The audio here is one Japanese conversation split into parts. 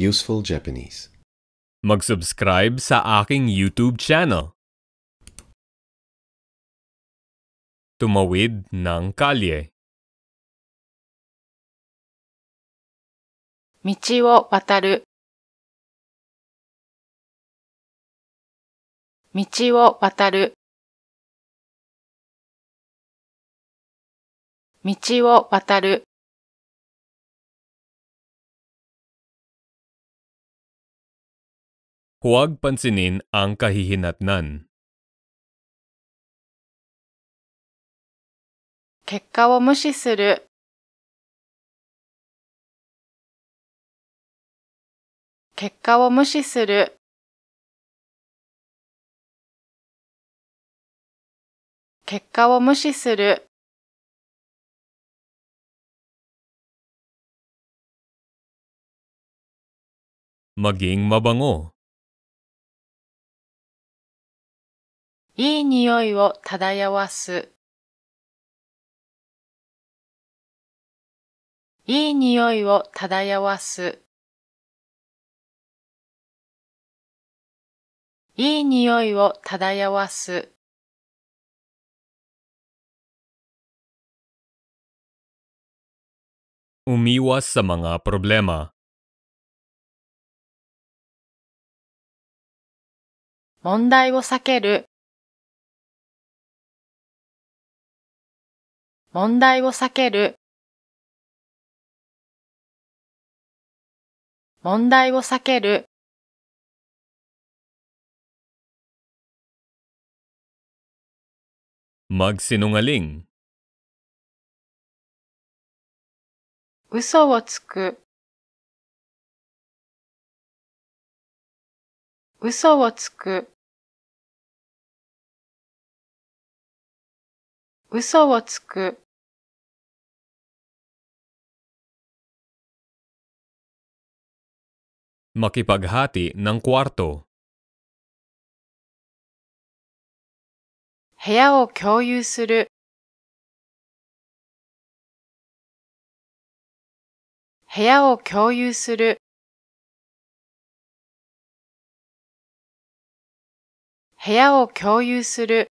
Useful Japanese. Mag-subscribe sa aking YouTube channel. Tumawid ng kalye. 道を渡る道を渡る道を渡る Huwag pansinin ang kahihinatnan. 結果を無視する。結果を無視する。結果を無視する。maging mabango いい匂いを漂わす。いい匂いを漂わす。いい匂いを漂わす。Umiwas sa mga problema. 問題を避ける。問題を避ける、問題を避ける。magsinungaling 嘘をつく嘘をつく嘘をつく。マキパグハ a g h a t i ng k 部屋を共有する。部屋を共有する。部屋を共有する。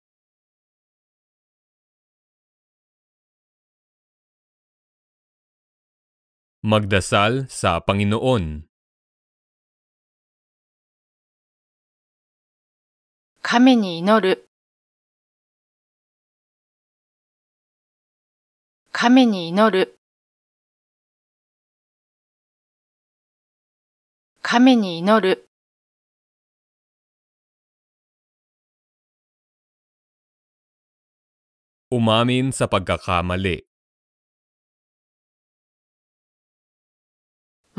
Magdasal sa Panginoon. Kami ni inoru. Kami ni inoru. Kami ni inoru. おまみん sa pagkakamali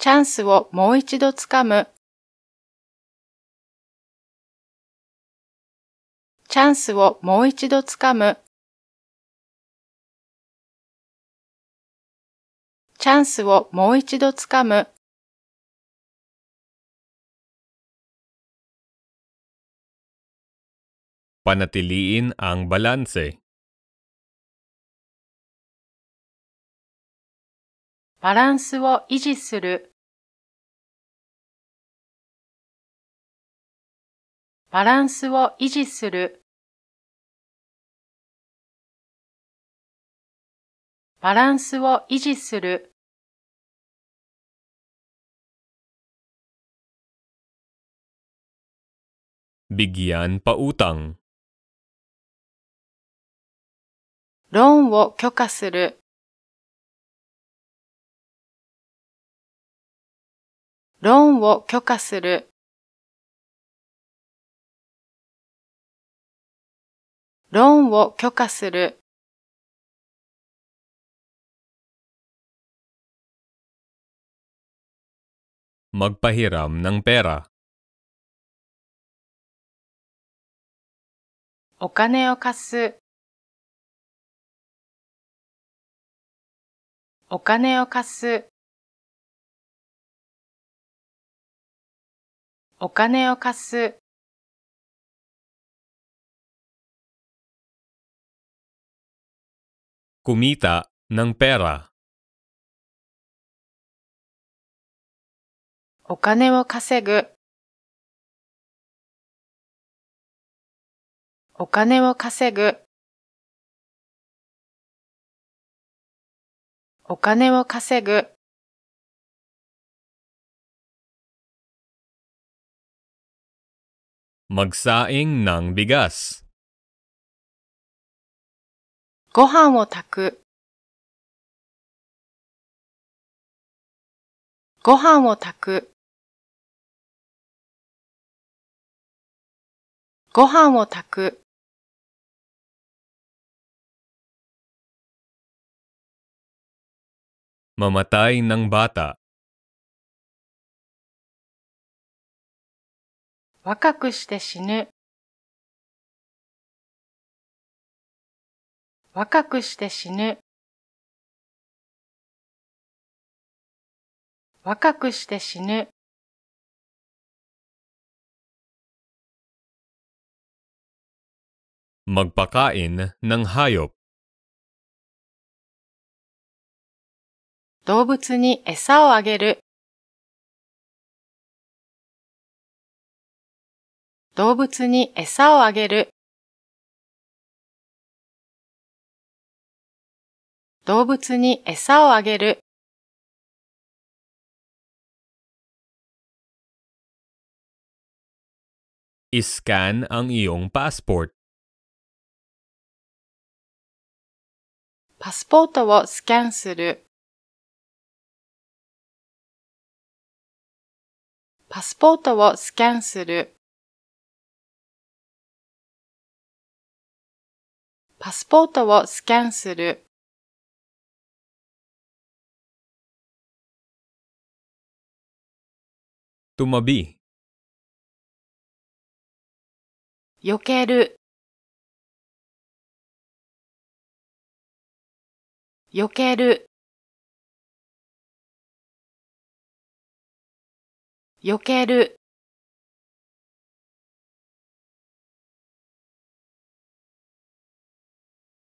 チャンスをもう一度つかむ。チャンスをもう一度つかむ。チャンスをもう一度つかむ。Panatiliin ang balanse. バランスを維持するバランスを維持するバランスを維持するビギアンパウタンローンを許可するローンを許可する。ローンを許可する。magpahiram ng pera お金を貸すお金を貸すお金を貸す。Kumita ng pera. お金を稼ぐ。お金を稼ぐ。お金を稼ぐ。magsaing ng bigas. ご飯を炊く、ご飯を炊く、ご飯を炊く、mamatay ng bata. 若くして死ぬ。若くして死ぬ。若くして死ぬ。magpakain ng hayop 動物に餌をあげる動物に餌をあげる。動物に餌をあげる。Iscan ang iyong passport. パスポートをスキャンする。パスポートをスキャンする。パスポートをスキャンする。ともび。よける。よける。よける。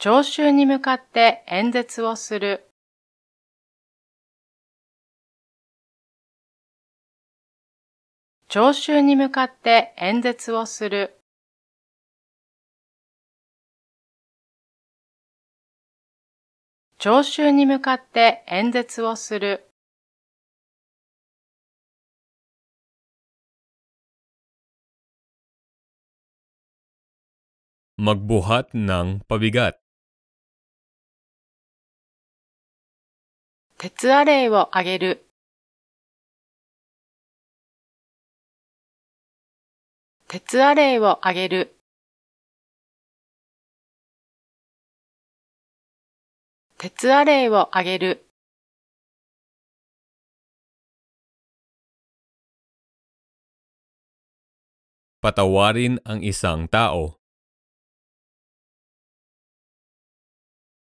聴衆に向かって演説をする。聴衆に向かって演説をする。聴衆に向かって演説をする。magbuhat ng pabigat 鉄アレイをあげる。鉄アレイをあげる。鉄アレイをあげる。Patawarin ang isang tao.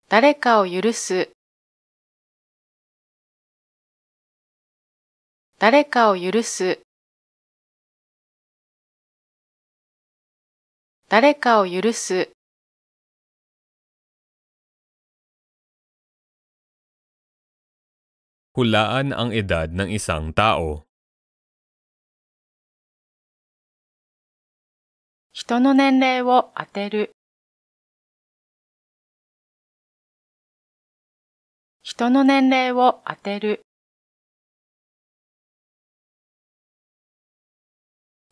誰かを許す。誰かを許す誰かを許す「Hulaan ang edad ng isang tao. 人の年齢を当てる人の年齢を当てる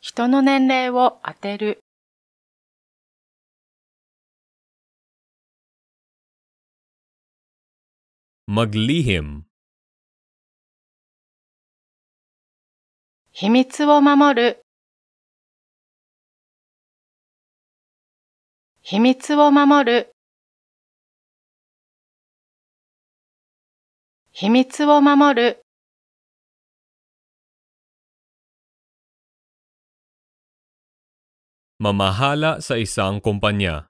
人の年齢を当てる。maglihim 秘密を守る。秘密を守る。秘密を守る。Mamahala sa isang kumpanya.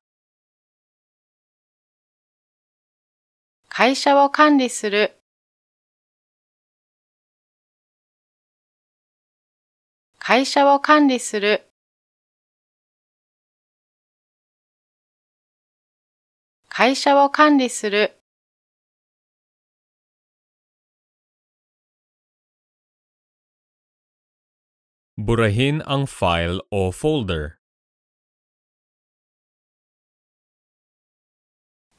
wo wo wo kanri kanri kanri suru. suru. suru. 会社を管理する、会社を管理する、会社を管理する、Burahin ang file o folder.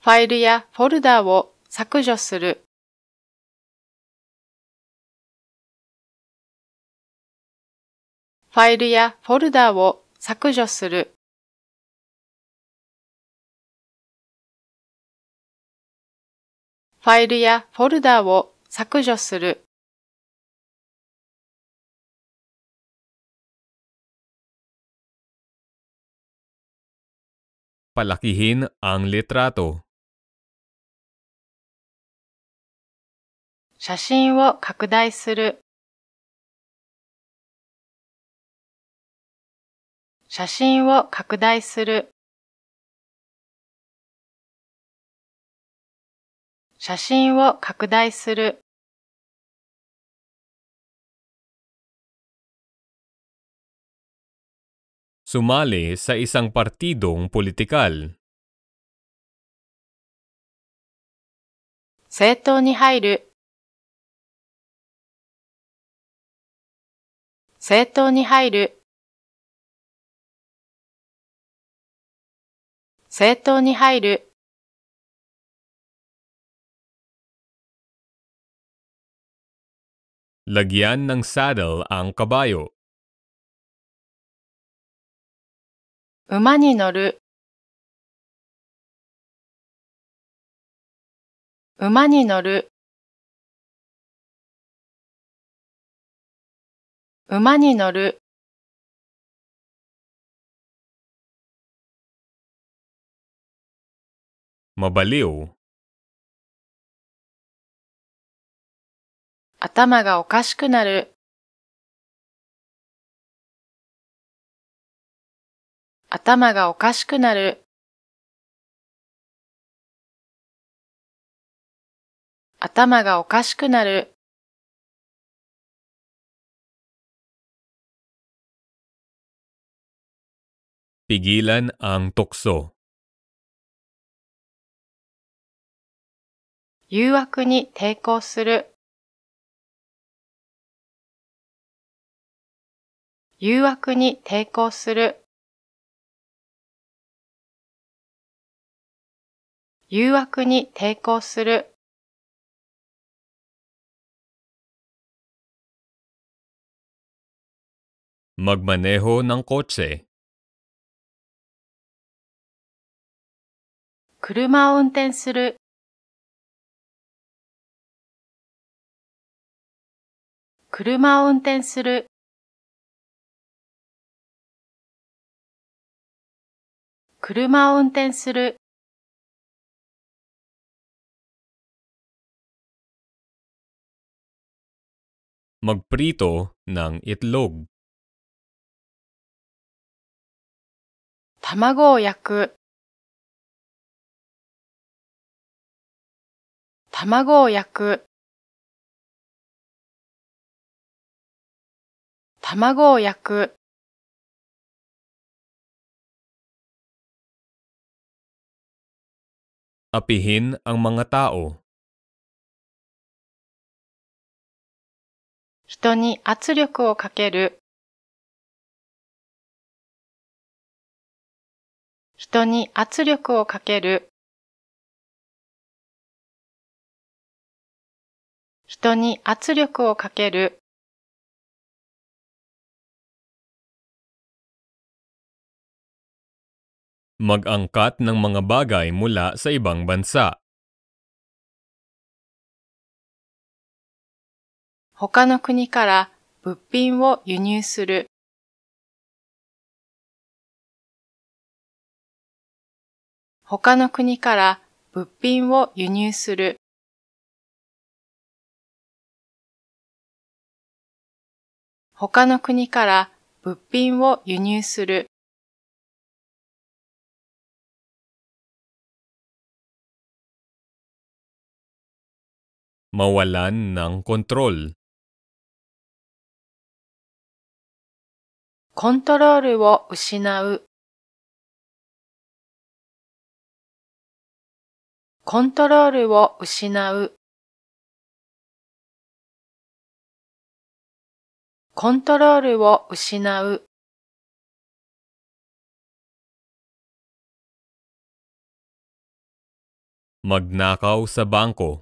ファイルやフォルダを削除する。ファイルやフォルダを削除する。ファイルやフォルダを削除する。Palakihin ang litrato. 写真を拡大する写真を拡大する写真を拡大する Sumali sa isang partidong politikal 政党に入る政党に入る政党に入るラギアン ng saddle ang kabayo 馬に乗る馬に乗る馬に乗る頭がおかしくなる頭がおかしくなる頭がおかしくなる Pigilan ang tukso. ni ni ni suru. suru. suru. Magmaneho ng kotse. 車を運転する。車を運転する。車を運転する。magprito ng itlog. 卵を焼く卵を焼く卵を焼くアピヒン ang mga tao 人に圧力をかける人に圧力をかける人に圧力をかける。Mag-angkat ng mga bagay mula sa ibang bansa. 他の国から物品を輸入する。他の国から物品を輸入する。他の国から物品を輸入する。コントロールを失うコントロールを失うコントロールを失うマ a g n a k a sa bangko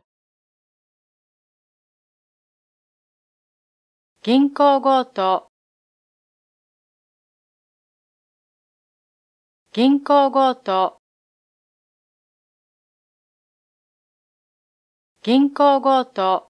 銀行強盗銀行強盗銀行強盗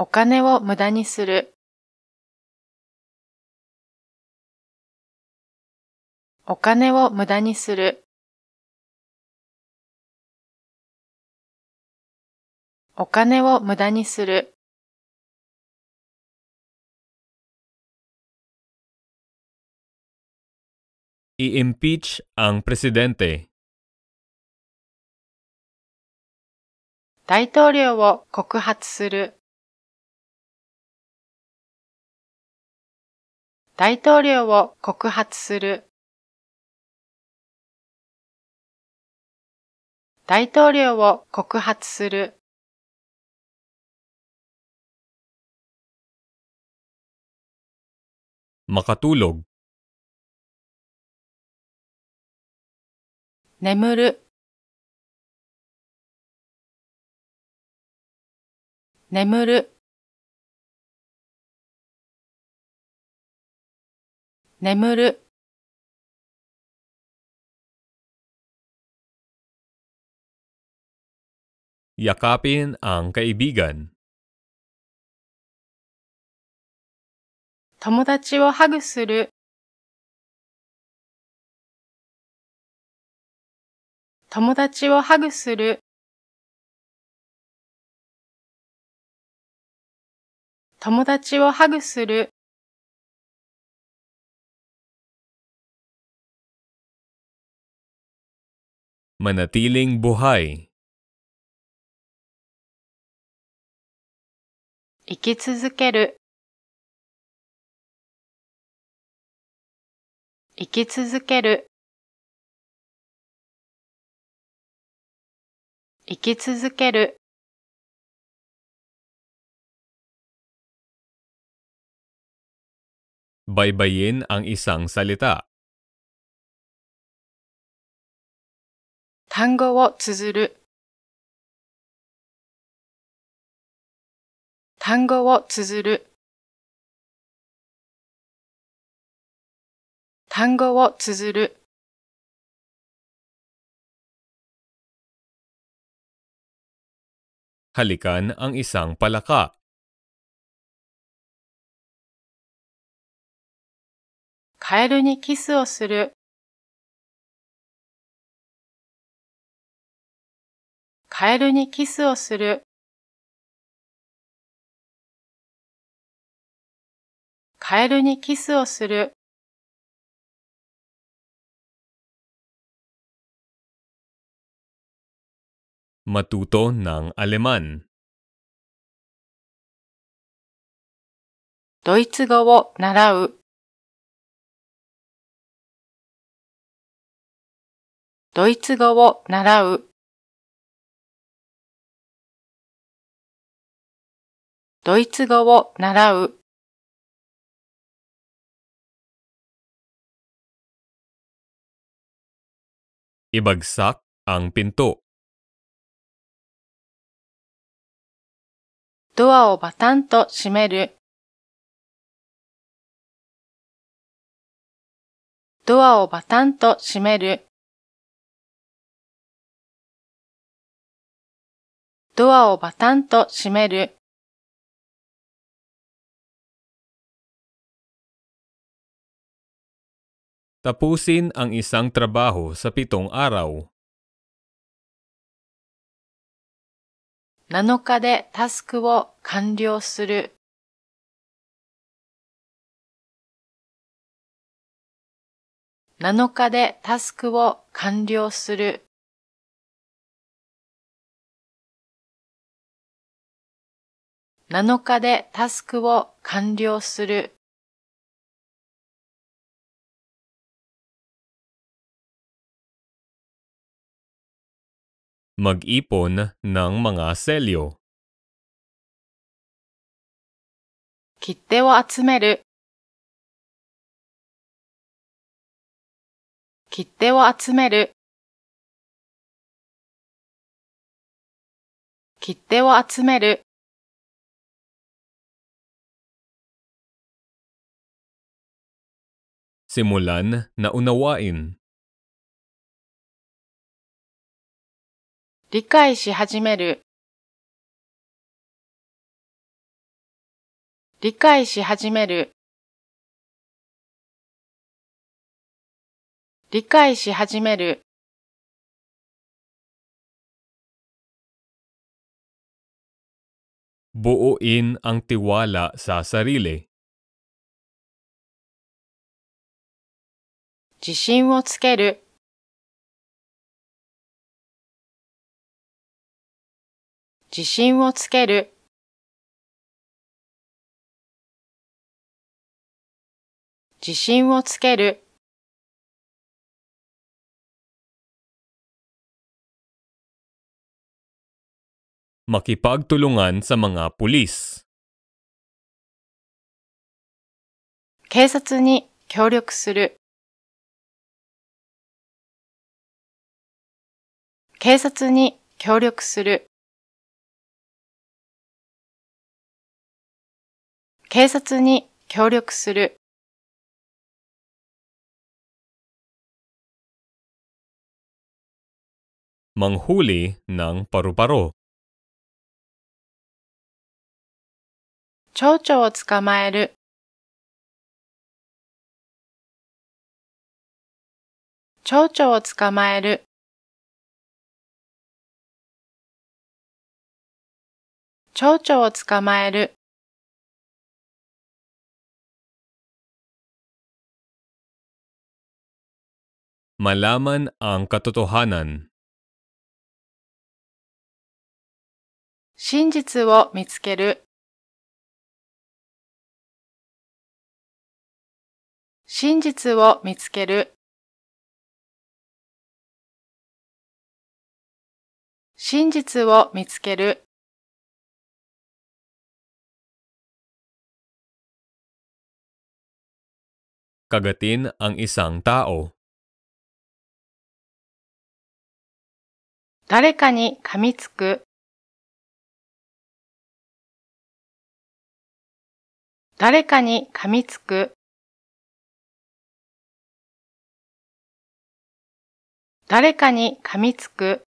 お金を無駄にする。お金を無駄にする。お金を無駄にする。I-impeach ang p r e s i d e n t 大統領を告発する。大統領を告発する大統領を告発するマカトゥログ眠る眠る眠る Yakapin ang kaibigan. 友達をハグする友達をハグする友達をハグする Manatiling buhay. Ikitsuzukeru. Ikitsuzukeru. Ikitsuzukeru. baybayin ang isang salita. 単語を綴る単語を綴る単語を綴る ang isang palaka カエルにキスをするカエルにキスをする。カエルにキスをする。matuto ng Aleman. ドイツ語を習う。ドイツ語を習う。ドイツ語を習う。Ibagsak ang pinto. ドアをバタンと閉める。ドアをバタンと閉める。ドアをバタンと閉める。Tapusin ang isang trabaho sa pitong araw. 7日でタスクを完了する。7日でタスクを完了する。7日でタスクを完了する。Mag-ipon ng mga selyo. Kitte Kitte Kitte atsumeru. atsumeru. atsumeru. Simulan na unawain 理解し始める理解し始める理解し始める自信をつける自信をつける。自信をつける。makipagtulungan sa mga pulis. 警察に協力する。警察に協力する。警察に協力する。manghuli ng paru-paro. 蝶々を捕まえる。蝶々を捕まえる。蝶々を捕まえる。Malaman ang katotohanan. 真実を見つける。真実を見つける。真実を見つける。Kagatin ang isang tao. 誰かに噛みつく。誰かに噛みつく。誰かに噛みつく。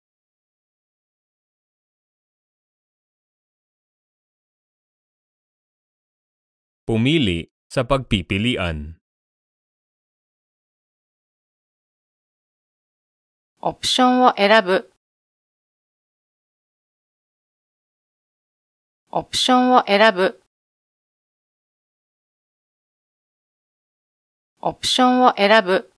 Pumili sa pagpipilian. Option を選ぶオプションを選ぶ、オプションを選ぶ。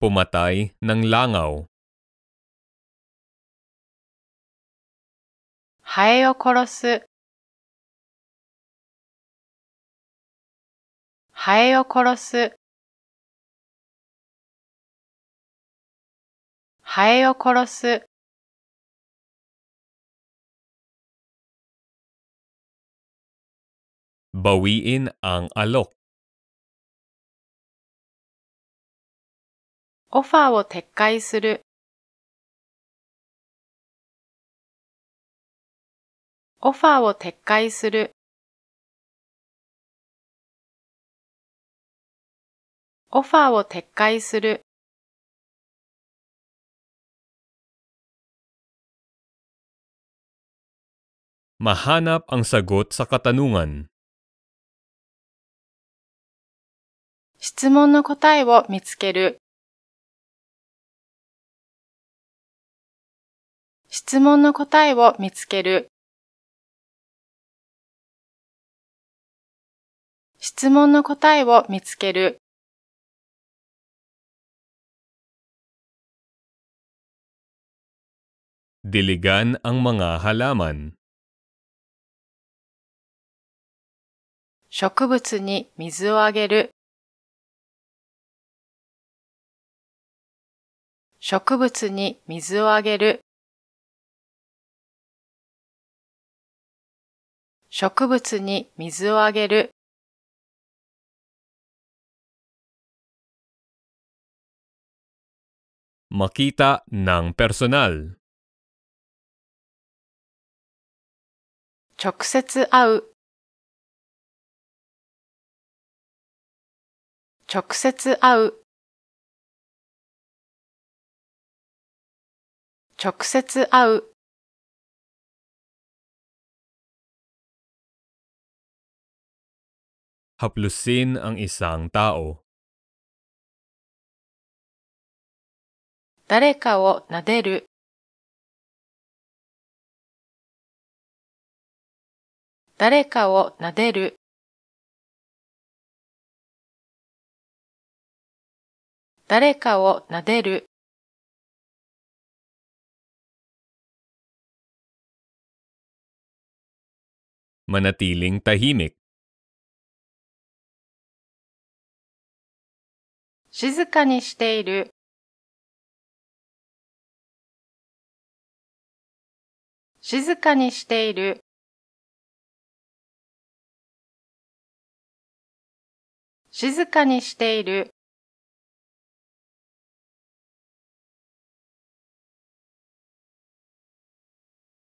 Pumatay ng langaw. ハエを殺す。ハエを殺す。ハエを殺す。Bawiin ang alok. Offer を撤回する。Offer を撤回する。Offer を撤回する。mahanap ang sagot sa katanungan. 質問の答えを見つける。質問の答えを見つける。質問の答えを見つける。Diligan ang mga halaman. 植物に水をあげる。植物に水をあげる。植物に水をあげる。Makita ng personal. 直接会う直接会う直接会うハプルシン ang isang tao 誰かをなでる誰かをなでる誰かを撫でる。manatiling tahimik. 静かにしている。静かにしている。静かにしている。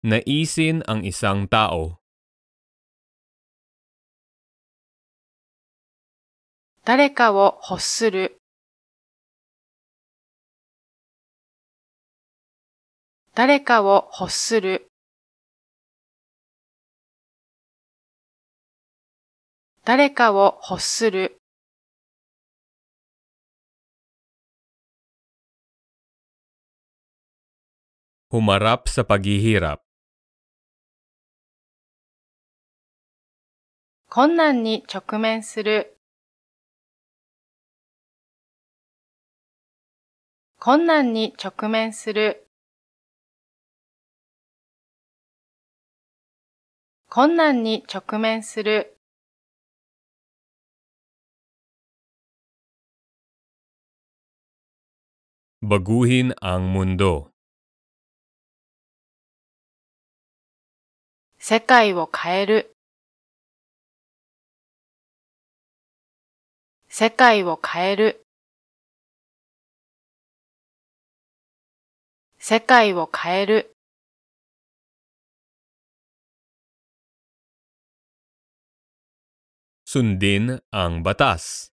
Naisin ang isang tao. Dareka wo hossuru. Dareka wo hossuru. Dareka wo hossuru. 'Humarap sa paghihirap. 困難に直面する困難に直面する困難に直面するバグヒンアンムンド世界を変える世界を変える世界を変えるスンディン ang batas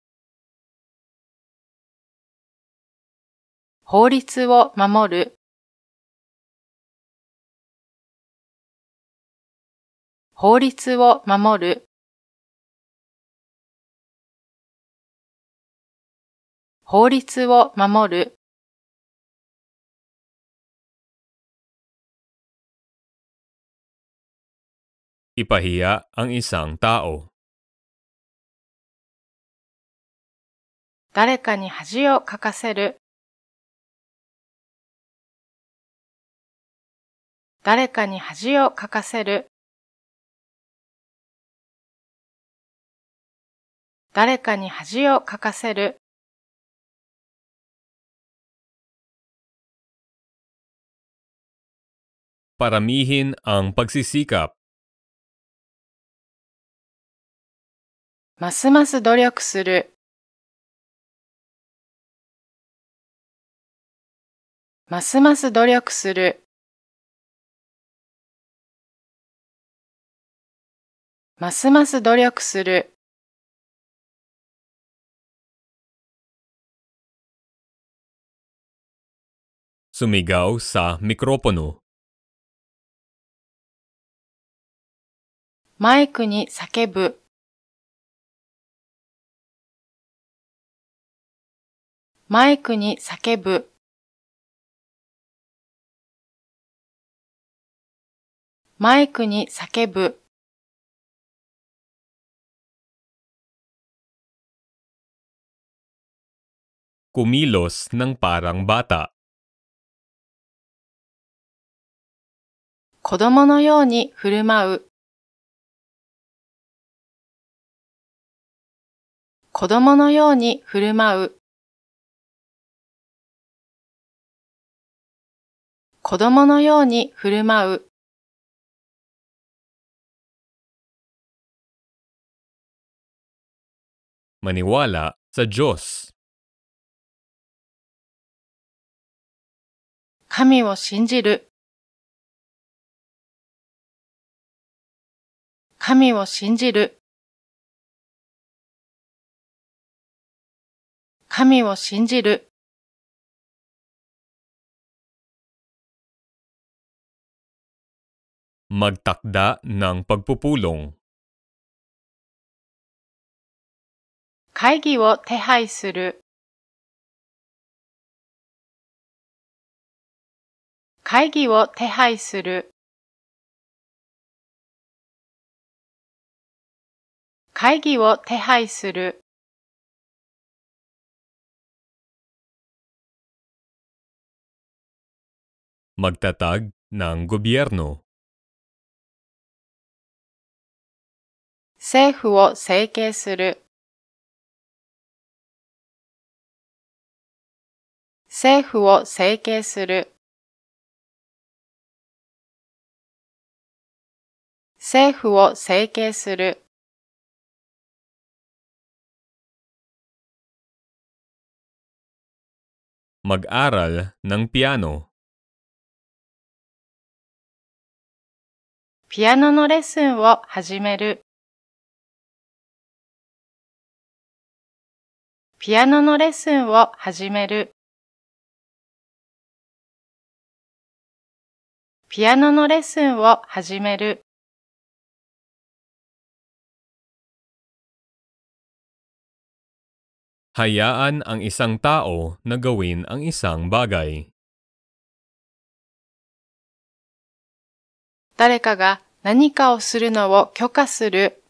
法律を守る法律を守る法律を守る Ipahiya ang isang tao. 誰かに恥をかかせる。誰かに恥をかかせる。誰かに恥をかかせる。Paramihin ang pagsisikap. Mas mas Mas mas Mas mas suru. suru. suru. ますます努力する。ますます努力する。ますます努力する。Sumigaw sa mikropono. マイクに叫ぶ。マイクに叫ぶ。マイクに叫ぶ。Kumilos ng parang bata. 子供のように振る舞う。子供のように振る舞う子供のように振る舞う maniwala sa Diyos 神を信じる神を信じる神を信じる。Magtakda ng pagpupulong. 会議を手配する。会議を手配する。会議を手配する。magtatag ng gobyerno. 政府を整形する政府を整形する政府を整形する。mag-aral ng piano ピアノのレッスンを始める。ピアノのレッスンを始める。ピアノのレッスンを始める。Hayaan ang isang tao na gawin ang isang bagay. 誰かが何かをするのを許可する。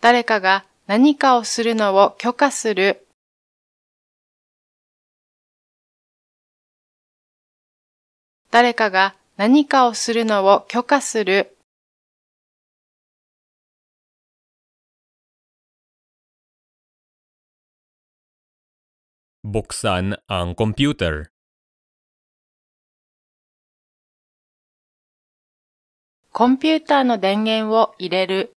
誰かが何かをするのを許可する。誰かが何かをするのを許可する。Buksan ang computer. コンピューターの電源を入れる。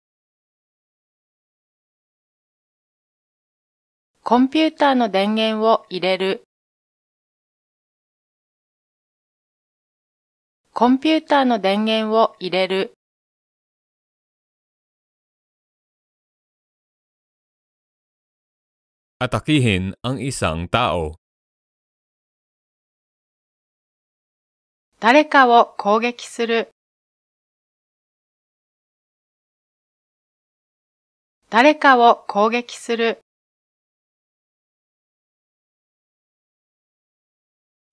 コンピューターの電源を入れる。コンピューターの電源を入れる。Atakihin ang isang tao. 誰かを攻撃する。誰かを攻撃する。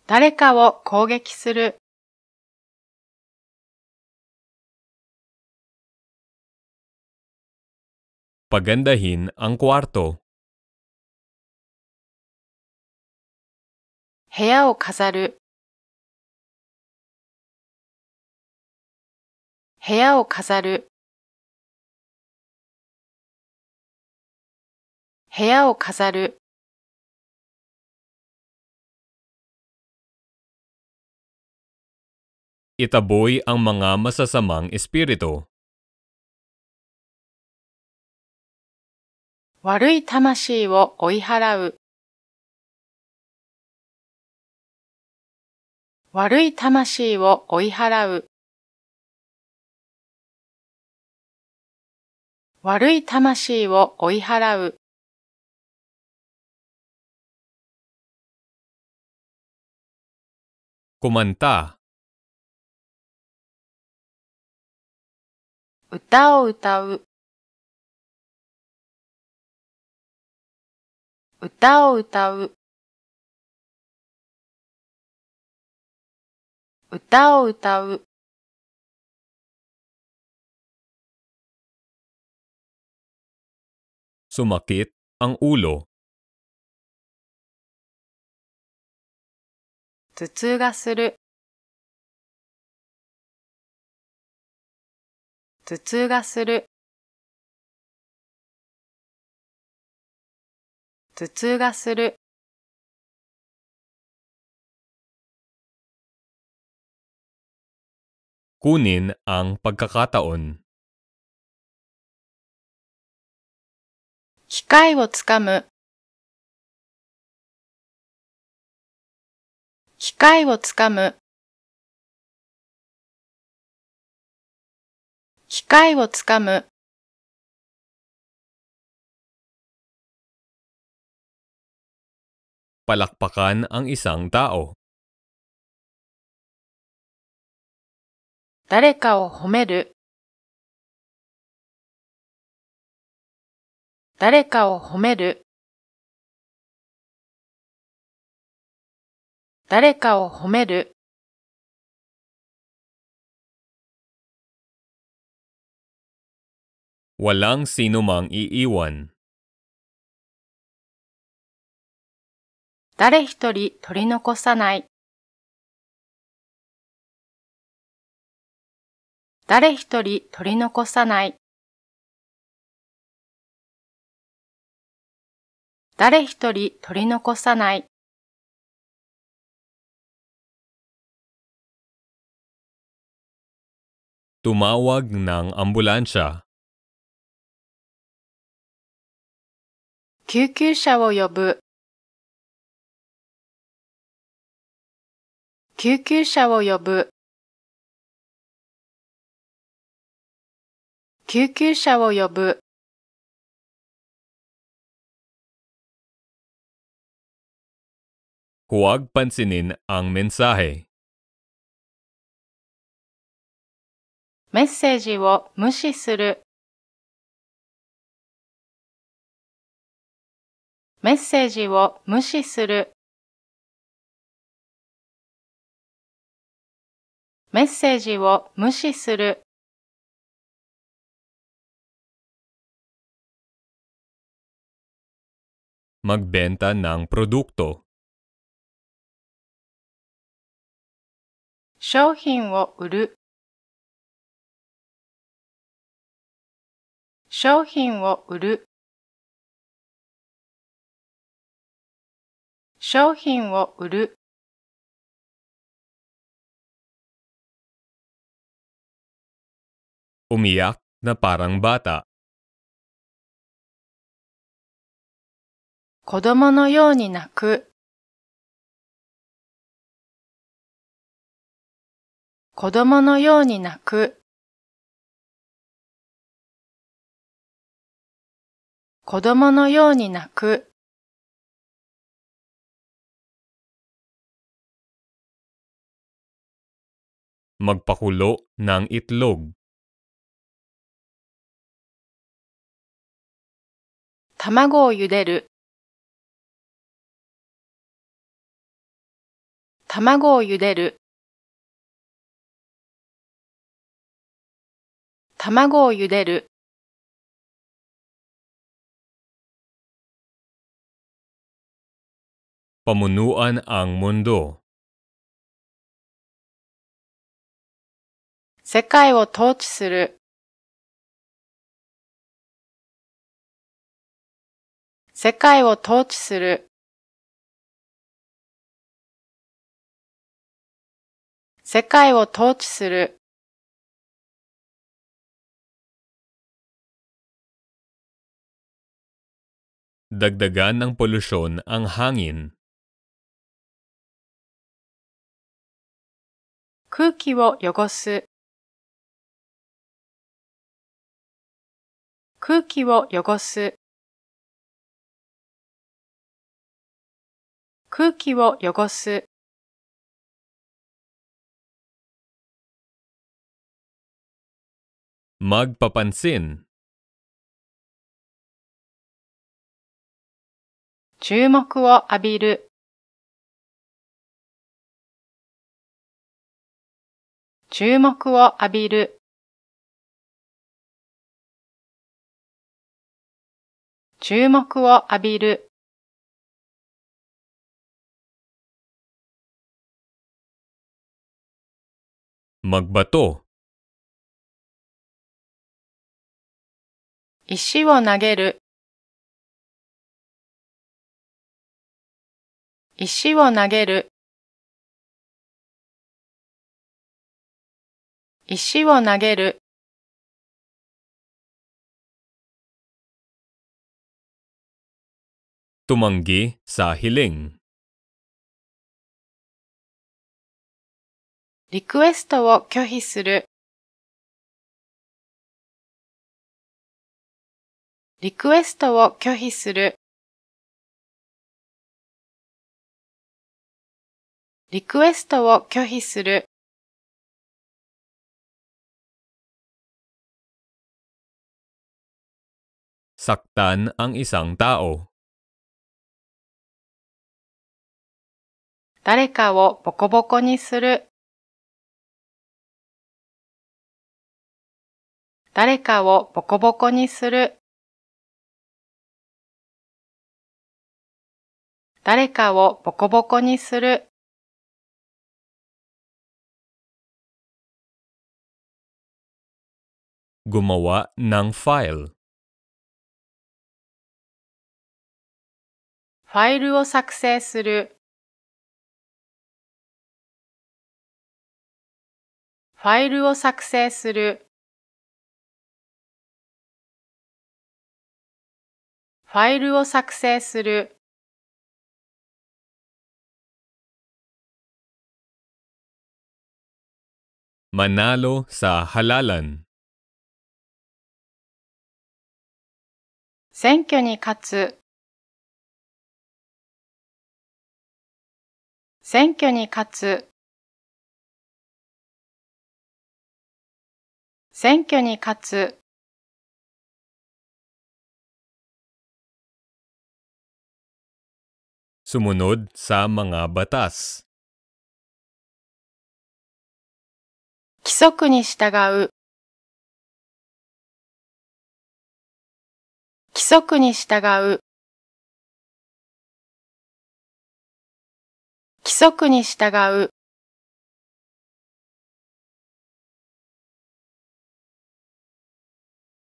誰かを攻撃する。Pagandahin ang kwarto. 部屋を飾る。部屋を飾る。部屋を飾る Itaboy ang mga masasamang espiritu. 悪い魂を追い払う。悪い魂を追い払う。悪い魂を追い払う。Kumanta Uta o utau Uta o utau Uta 'Sumakit ang ulo' 頭痛がする頭痛がする頭痛がするこ u n i n ang pagkakataon 機会をつかむ機会をつかむ機会をつかむパラッパカン ang isang tao 誰かを褒める誰かを褒める誰かを褒める。Walang sinumang iiwan. 誰一人取り残さない。誰一人取り残さない。誰一人取り残さない。Tumawag ng ambulansya. wo wo wo yobu. yobu. yobu. 救急車を呼ぶ救急車を呼ぶ救急車を呼ぶ。Huwag pansinin ang mensahe. メッセージを無視するメッセージを無視するメッセージを無視するマグベンタ ng produkto 商品を売る商品を売る商品を売るおみや na parang bata 子供のように泣く子供のように泣く子供のように泣く。magpakulo ng itlog. 卵をゆでる卵をゆでる卵をゆでる pamunuan ang mundo. 世界を統治する。世界を統治する。世界を統治する。Dagdagan ng polusyon ang hangin. 空気を汚す、空気を汚す、空気を汚す。magpapansin 注目を浴びる注目を浴びる。注目を浴びる。magbato 石を投げる石を投げる石を投げる。Tumanggi sa hiling. リクエストを拒否する。リクエストを拒否する。リクエストを拒否する。saktan ang isang tao. 誰かをボコボコにする。誰かをボコボコにする。誰かをボコボコにする。gumawa ng file ファイルを作成するファイルを作成するファイルを作成するマナロ sa halalan 選挙に勝つ選挙に勝つ選挙に勝つ規則に従う規則に従う則に従う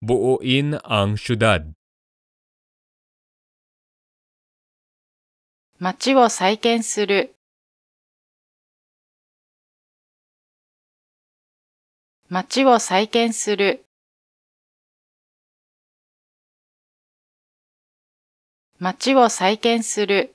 ボ u o ang syudad 街を再建する街を再建する街を再建する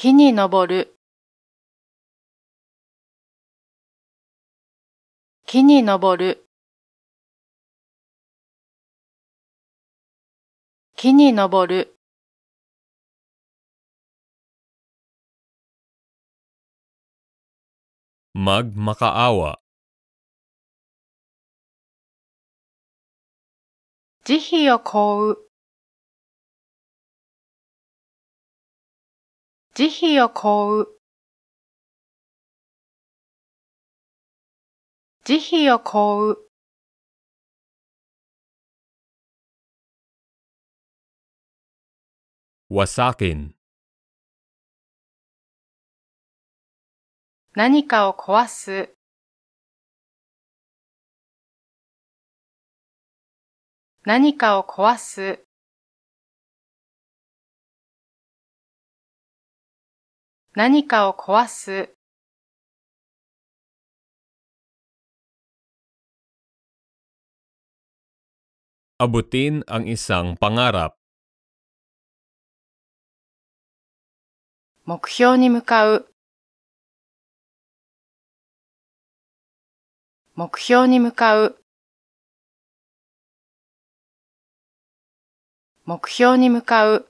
木に登る木に登る木に登るマグマカアワ慈悲を買う慈悲を凍う。慈悲を凍う。و س ا ق 何かを壊す。何かを壊す。何かを壊す。Abutin ang isang pangarap. 目標に向かう。目標に向かう。目標に向かう。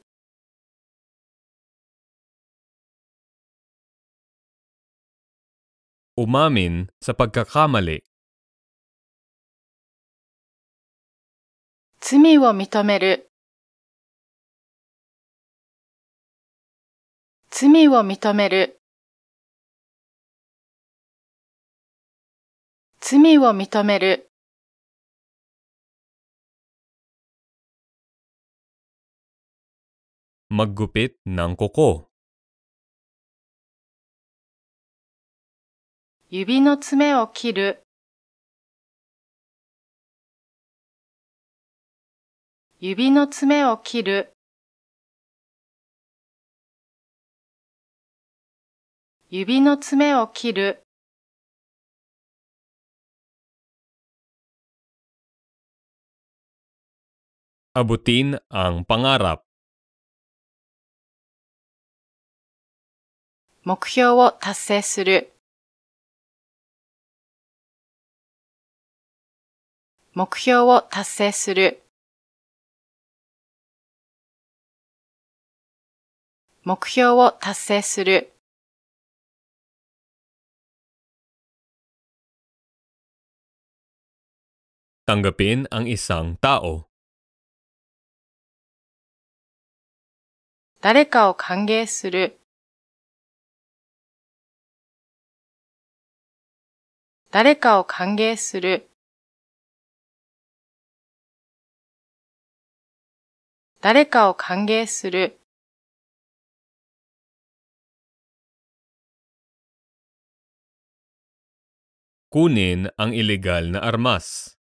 umamin sa pagkakamali. 罪を認める罪を認める罪を認めるマググピッ、ナンココ。指の爪を切る、指の爪を切る、指の爪を切る、Abutin ang pangarap. 目標を達成する。目標を達成する。目標を達成する。Tanggapin ang isang tao. 誰かを歓迎する。誰かを歓迎する。誰かを歓迎する。Kunin ang ilegal na armas.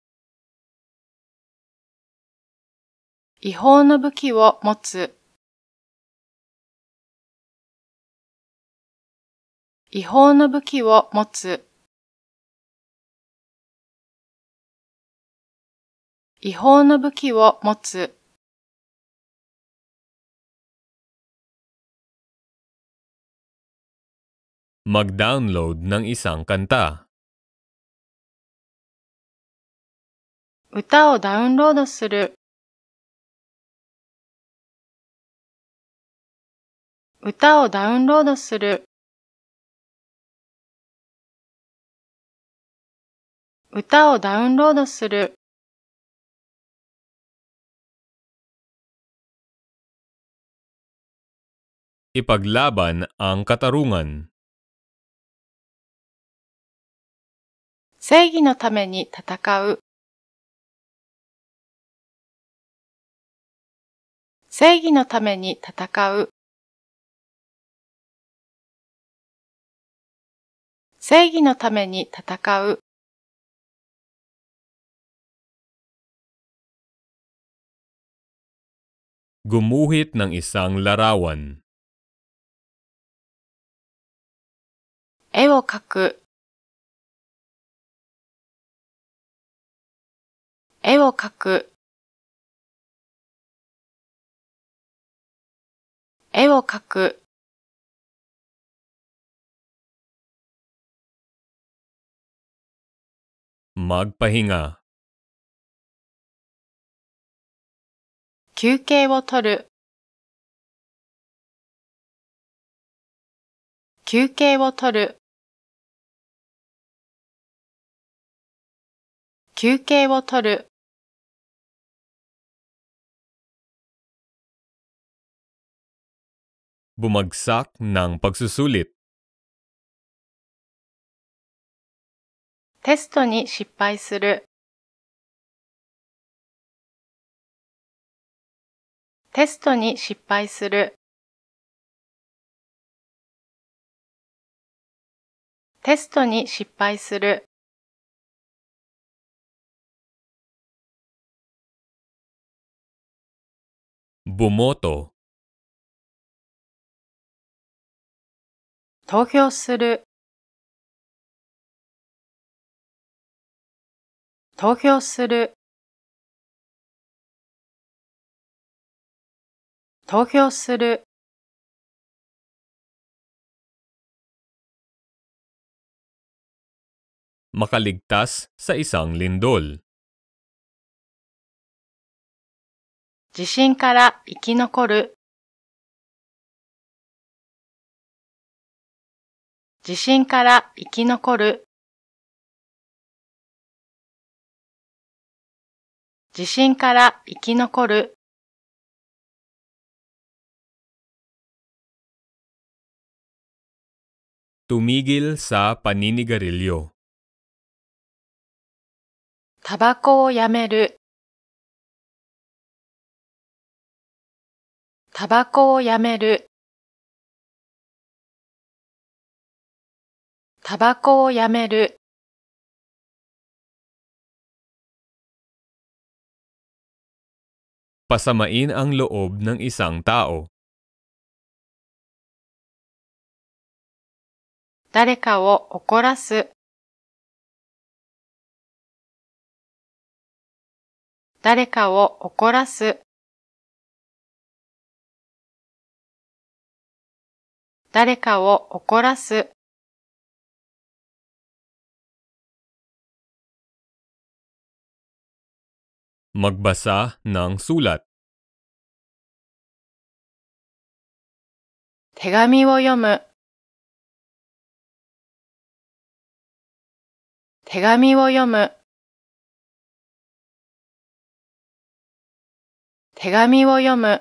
違法の武器を持つ。違法の武器を持つ。違法の武器を持つ。mag-download ng isang kanta. download download download suru. suru. suru. Ipaglaban ang katarungan. 正義のために戦う。正義のために戦う。正義のために戦う。Gumuhit ng isang larawan. 絵を描く。絵を描く絵を描くマグパヒガ休憩をとる休憩をとる休憩をとる Bumagsak ng pagsusulit. Testo Testo Testo ni ni ni Bumoto. 投票する投票する投票するマカ makaligtas sa isang lindol 地震から生き残る地震から生き残る。地震から生き残る。Tumigil sa paninigarilyo. タバコをやめる。タバコをやめる。タバコをやめる。Pasamain ang loob ng isang tao. 誰かを怒らす。誰かを怒らす。誰かを怒らす。Magbasa ng sulat. Tegami wo yomu. Tegami wo yomu. Tegami wo yomu.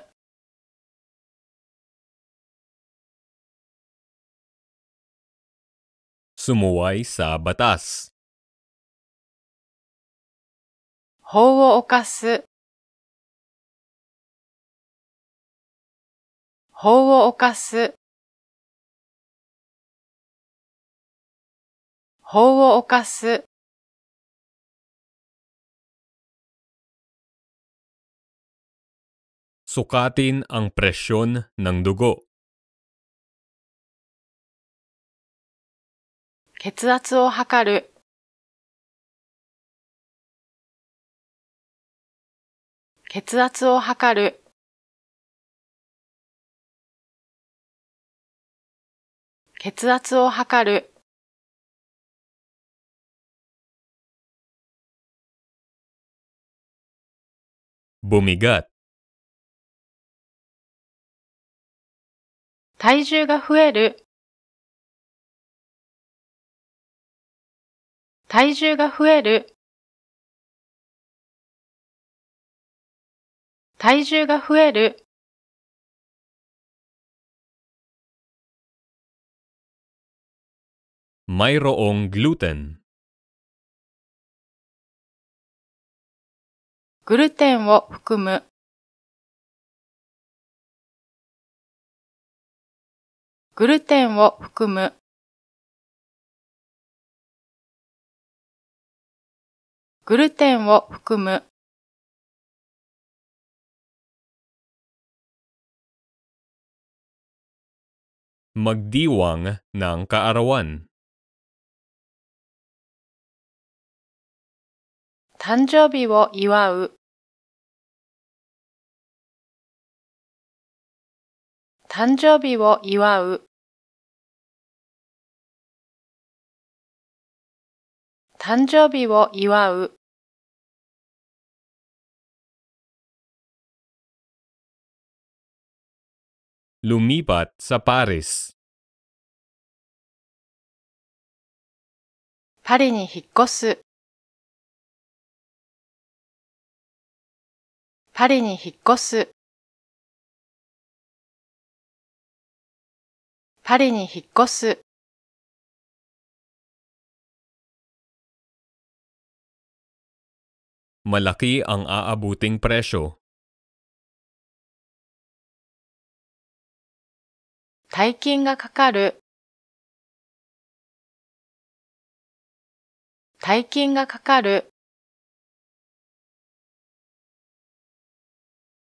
Sumuway sa batas. 法を犯す、法を犯す、法を犯す。Sukatin ang presyon ng dugo. 血圧を測る血圧を測る。血圧を測る。Bumigat 体重が増える体重が増える体重が増える。Mayroong gluten. グルテンを含む。グルテンを含む。グルテンを含む。Magdiwang ng kaarawan. 誕生日を祝う誕生日を祝う誕生日を祝う lumipat sa Paris. Paris Paris Paris ni ni ni Malaki ang aabuting presyo. 大金がかかる大金がかかる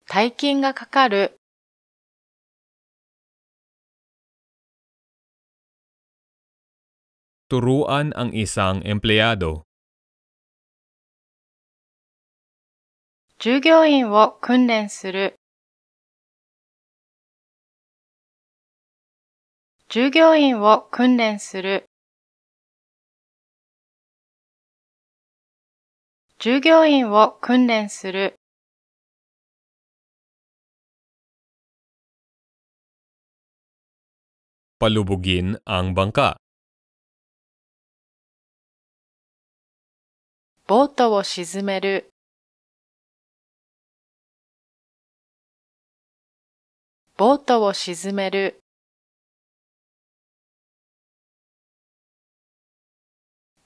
大金がかかるト u r u a n ang isang empleyado 従業員を訓練する従業員を訓練する従業員を訓練するパルボギン ang bangka ボートを沈めるボートを沈める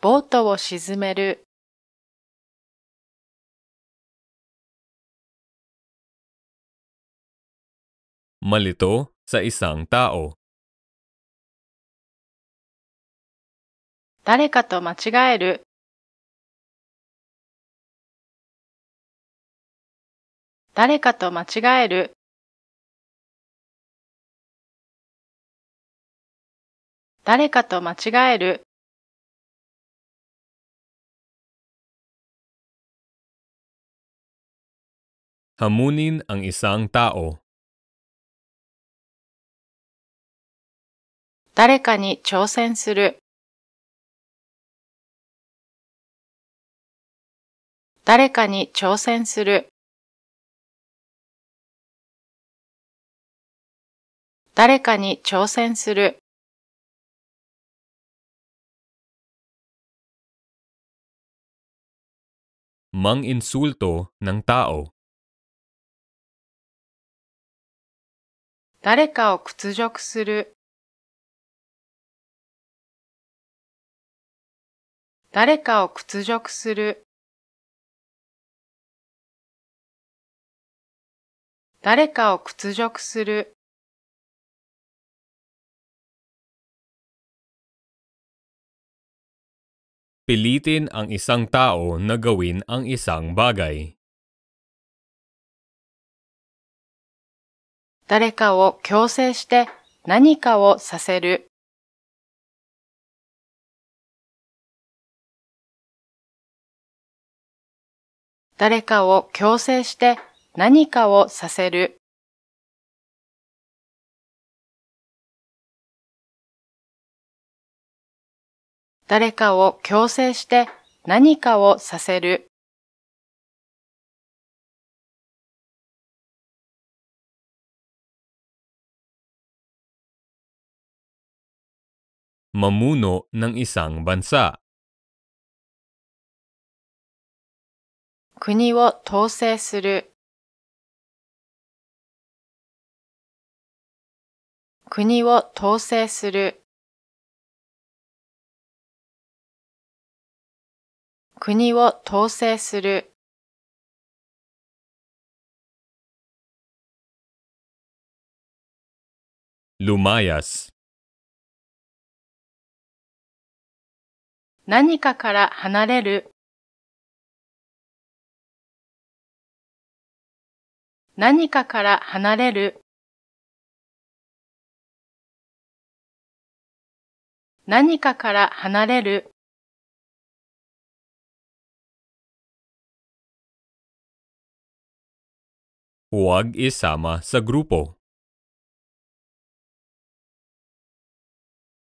ボートを沈める。Malito sa isang tao. 誰かと間違える。誰かと間違える。誰かと間違える。Hamunin ang isang tao. 誰かに挑戦する。誰かに挑戦する。誰かに挑戦する。Mang insulto ng tao. 誰かを屈辱する。誰かを屈辱する。誰かを屈辱する。Pilitin ang isang tao na gawin ang isang bagay. 誰かを強制して何かをさせる。誰かを強制して何かをさせる。誰かを強制して何かをさせる。mamuno ng isang bansa. 国を統制する国を統制する国を統制するルマヤス何かから離れる何かから離れる何かから離れる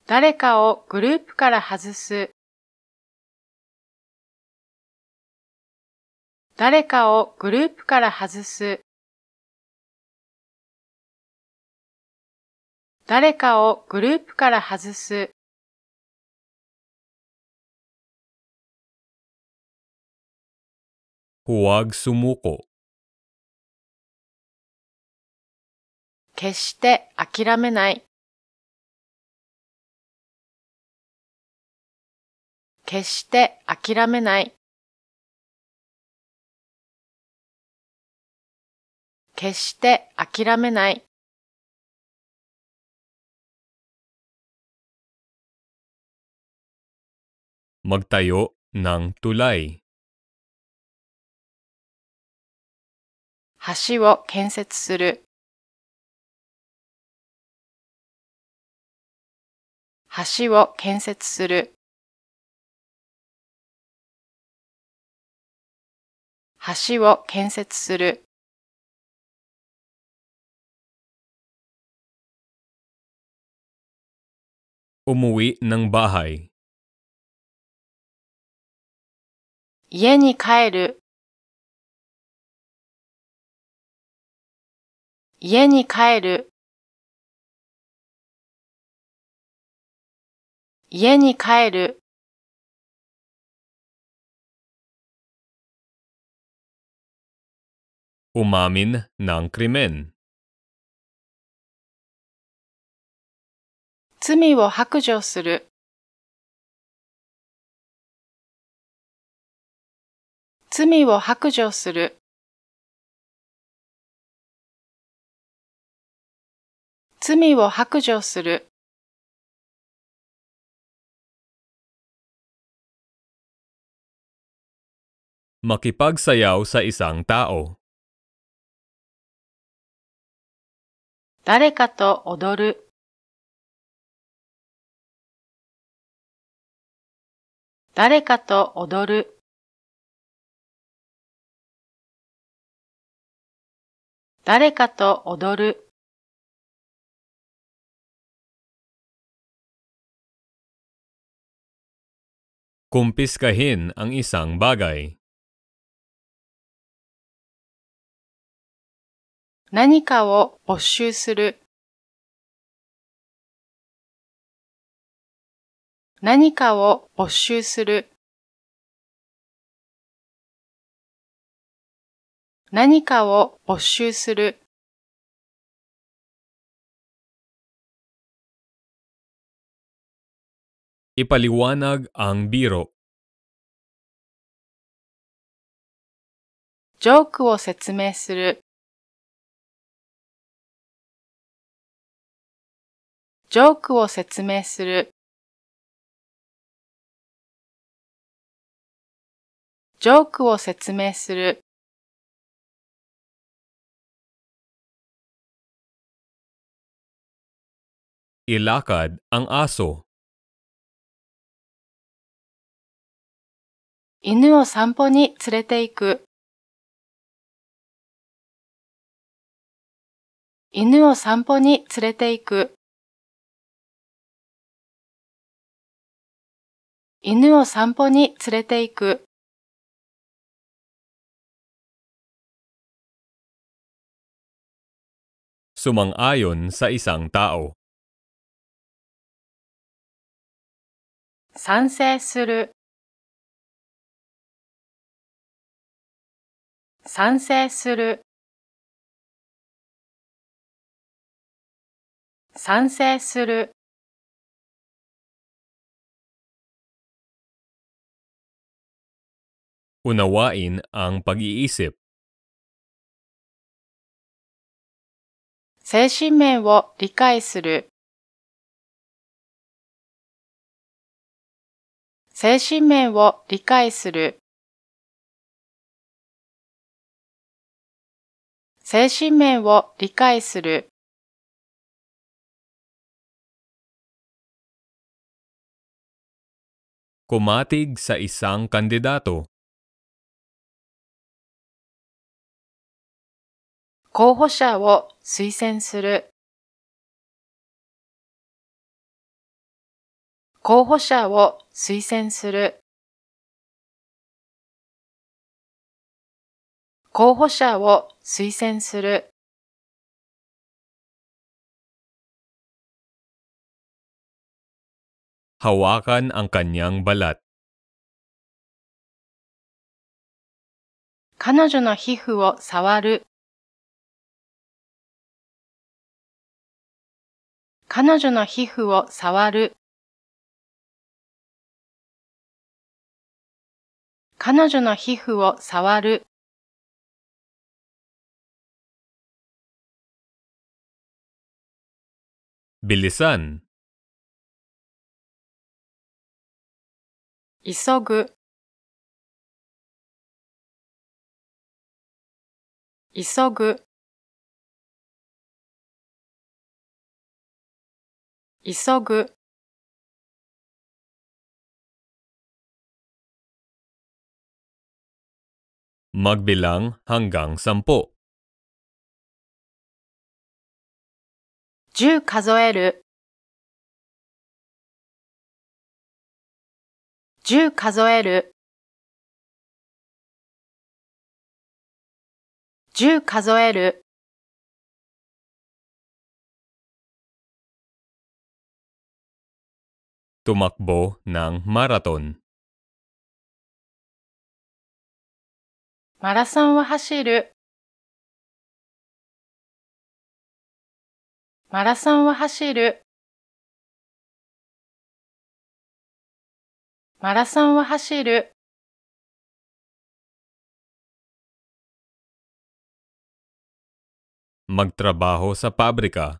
誰かをグループから外す誰かをグループから外す。誰かをグループから外す。Huwag sumuko. 決して諦めない。決して諦めない。決して諦めない。Magtayo ng tulay 橋を建設する橋を建設する橋を建設する umuwi ng bahay. kaeru. kaeru. kaeru. 家に帰る、家に帰る、家に帰る、Umamin ng krimen. 罪を白状する。罪を白状する。罪を白状する。Makipagsayaw sa isang tao. 誰かと踊る。誰かと踊る。誰かと踊る。Kumpiskahin ang isang bagay. 何かを没収する。何かを没収する。何かを没収する。Ipaliwanag ang biro. ジョークを説明する。ジョークを説明する。ジョークを説明する。Ilakad ang aso. 犬を散歩に連れて行く。犬を散歩に連れて行く。犬を散歩に連れて行く。sumang-ayon sa isang tao. suru. suru. suru. Unawain ang pag-iisip 精神面を理解する精神面を理解する精神面を理解する。Kumatig sa isang kandidato 候補者を推薦する候補者を推薦する候補者を推薦するハワカン ang kanyang balat 彼女の皮膚を触る彼女の皮膚を触る。彼女の皮膚を触る。bilisan 急ぐ急ぐ急ぐ magbilang hanggang sampo. 10数える10数える10数える tumakbo ng marathon. マラソンを走る。マラソンを走る。マラソンを走る。magtrabaho sa pabrika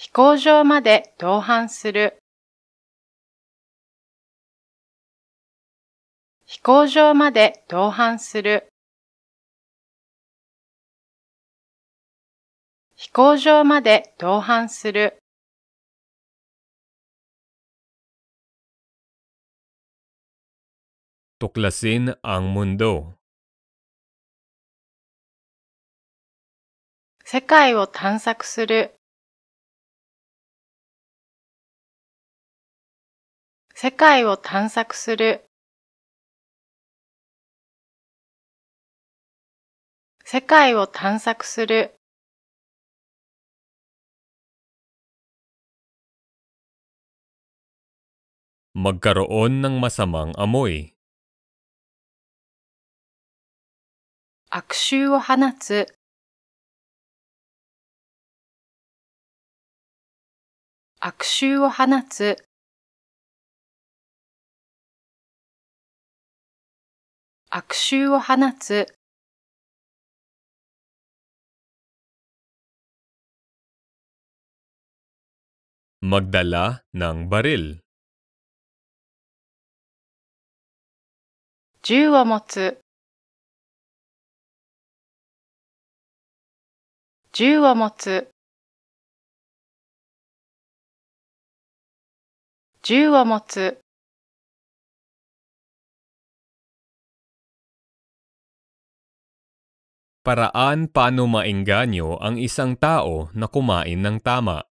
飛行場まで同伴する飛行場まで同伴する飛行場まで同伴する世界を探索する世界を探索する世界を探索するマ a g k a r o o n ng masamang amoy 悪臭を放つ悪臭を放つ悪臭を放つ。Magdala ng baril. 銃を持つ。銃を持つ。銃を持つ。paraan paano m a i n g g a n y o ang isang tao na kumain ng tama.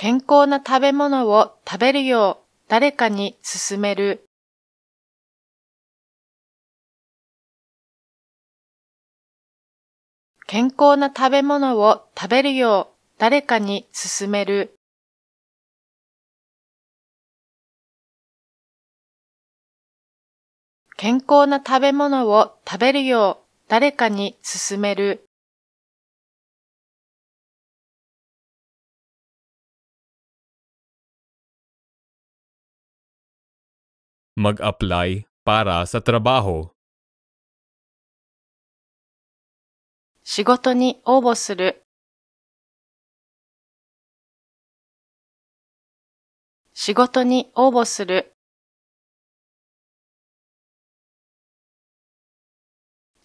健康な食べ物を食べるよう誰かに勧める。健康な食べ物を食べるよう誰かに勧める。健康な食べ物を食べるよう誰かに勧める。mag-apply para sa trabaho. 仕事に応募する仕事に応募する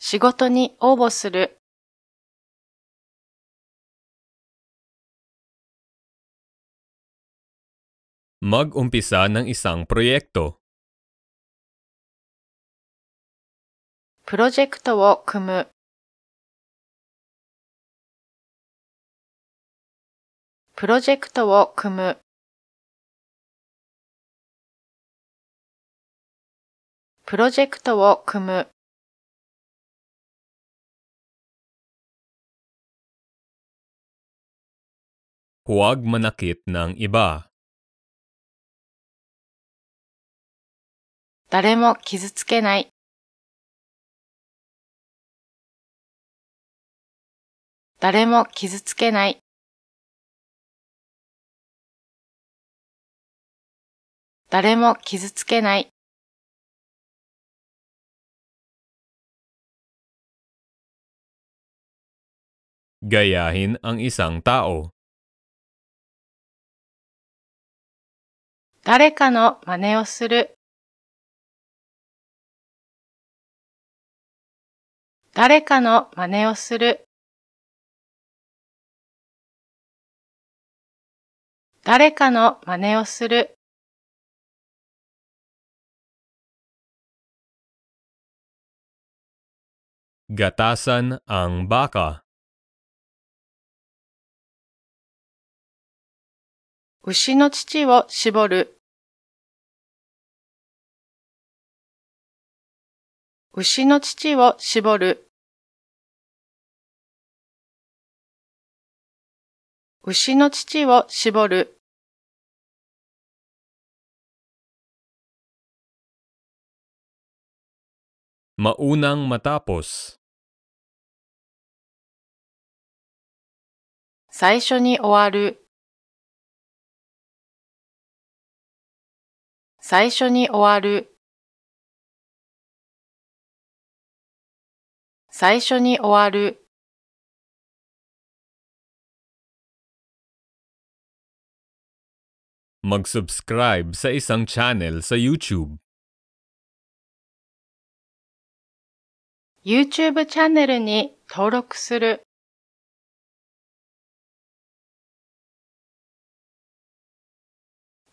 仕事に応募する。Mag-umpisa ng isang proyekto. プロジェクトを組む。プロジェクトを組む。プロジェクトを組む。Huwag manakit ng iba. 誰も傷つけない。誰も傷つけない。誰も傷つけない。Gayahin ang isang tao. 誰かの真似をする。誰かの真似をする。誰かの真似をする。Gatasan ang baka. 牛の乳を絞る。牛の乳を絞る。牛の乳を絞る。Maunang matapos. 最初に終わる。最初に終わる。最初に終わる mag-subscribe sa isang channel sa YouTube. YouTube チャンネルに登録する。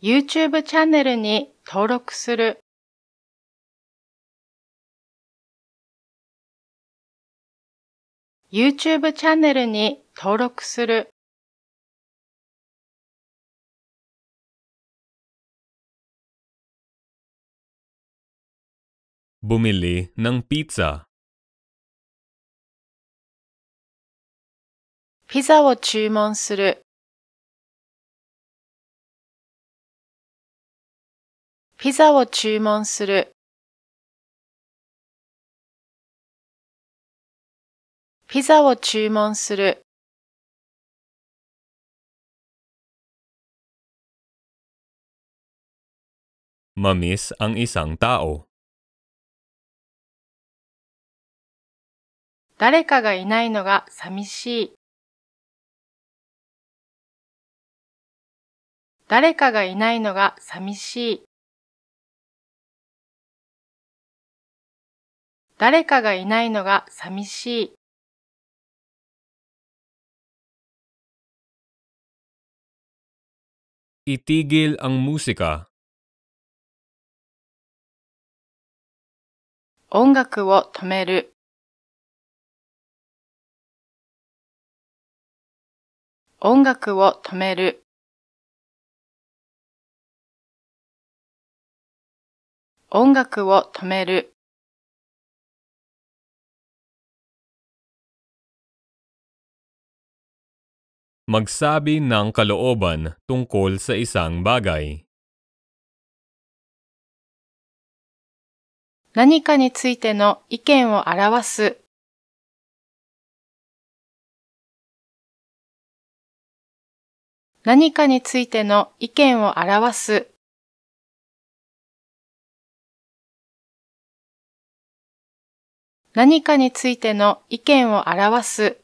YouTube チャンネルに登録する。YouTube チャンネルに登録する。Bumili ng pizza. ピザを注文する。ピザを注文する。ピザを注文する。Mamis ang isang tao. 誰かがいないのが寂しい。誰かがいないのが寂しい。誰かがいないのが寂しい。Itigil ang musika. 音楽を止める。音楽を止める。音楽を止める。Magsabi ng kalooban tungkol sa isang bagay. 何かについての意見を表す。何かについての意見を表す。何かについての意見を表す。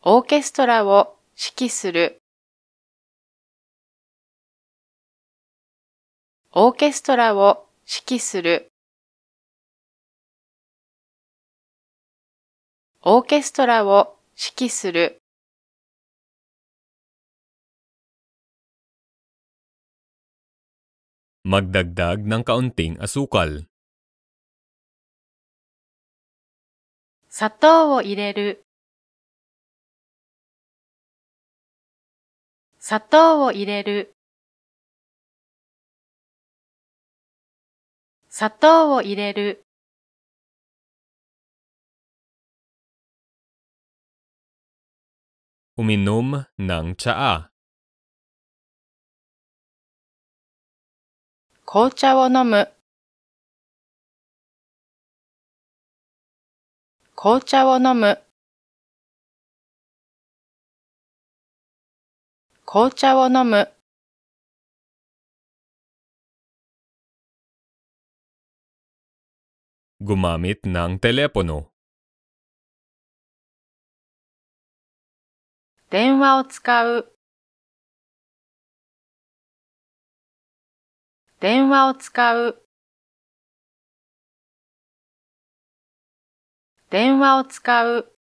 オーケストラを指揮するオーケストラを指揮するオーケストラを指揮する a g d a g d a g ng kaunting asukal 砂糖を入れる砂糖を入れる砂糖を入れるウミノムナンチャア紅茶を飲む紅茶を飲む紅茶を飲む。Gumamit ng telepono. 電話を使う。電話を使う。電話を使う。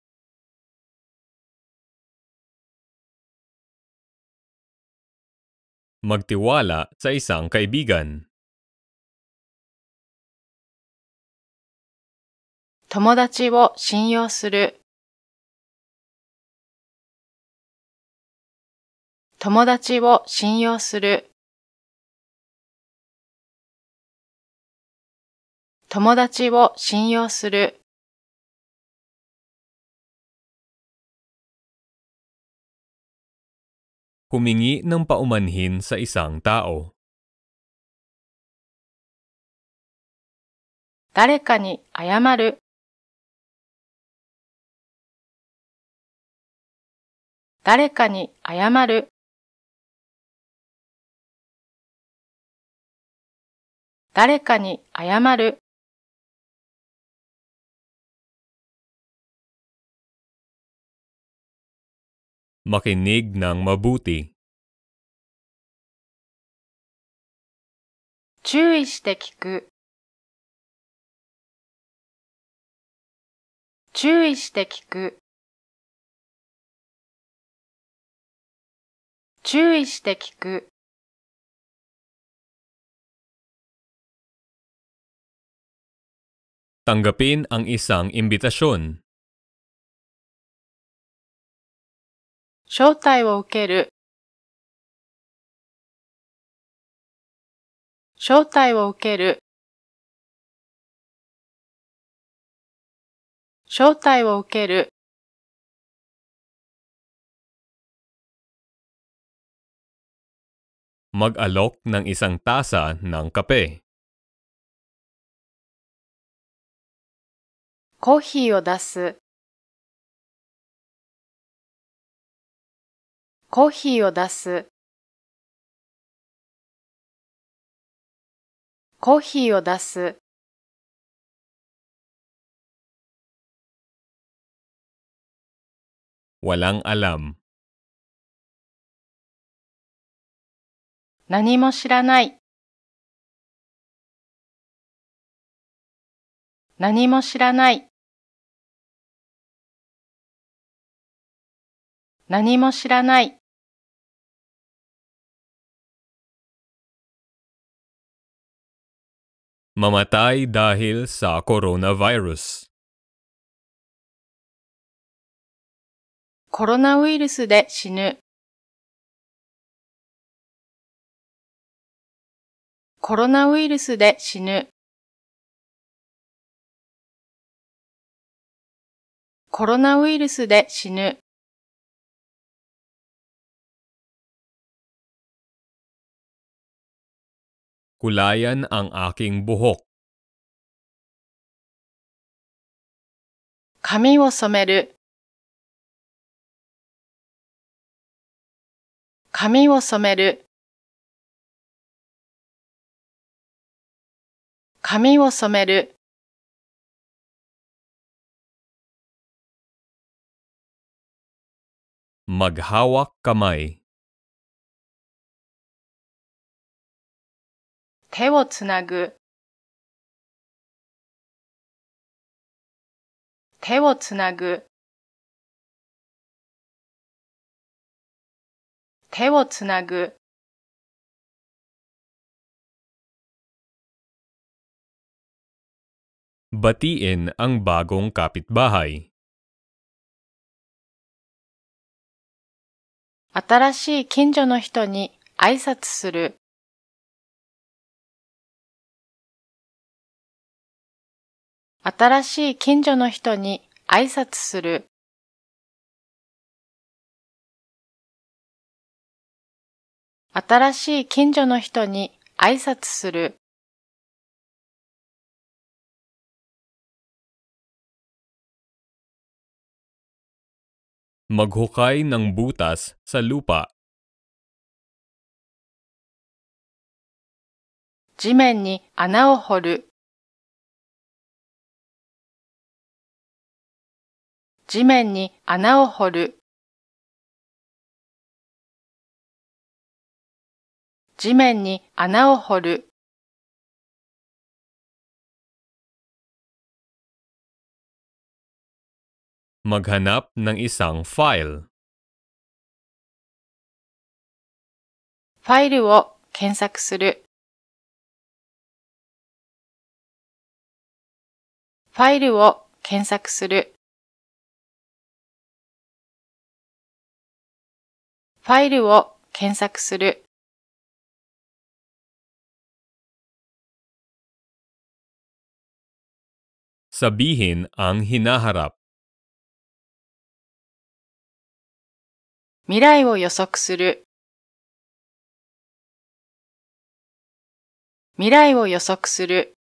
Magtiwala sa isang kaibigan. 友達を信用する。友達を信用する。友達を信用する。humingi ng paumanhin sa isang tao. 誰かに謝る。誰かに謝る。誰かに謝る。Makinig ng mabuti. Chewy shite kiku. Chewy shite kiku. Chewy shite kiku. 'Tanggapin ang isang imbitasyon. 招待を受ける、招待を受ける、招待を受ける、mag-alok ng isang tasa ng kape. コーヒーを出すコーヒーを出すコーヒーを出すわらんあらん。何も知らない何も知らない何も知らない mamatay dahil sa coronavirus. コロナウイルスで死ぬ。コロナウイルスで死ぬ。コロナウイルスで死ぬ。Kulayan ang aking buhok. 髪を染める髪を染める髪を染めるマグハワカマイ手をつなぐ手をつなぐ手をつなぐバティエンアンバ bagong k a p i t b 新しい近所の人に挨拶する新しい近所の人に挨拶する。新しい近所の人に挨拶する。Maghukay ng butas sa lupa. 地面に穴を掘る。地面に穴を掘る。地面に穴を掘る。maghanap ng isang file. ファイルを検索する。ファイルを検索する。ファイルを検索する。Sabihin ang hinaharap. 未来を予測する。未来を予測する。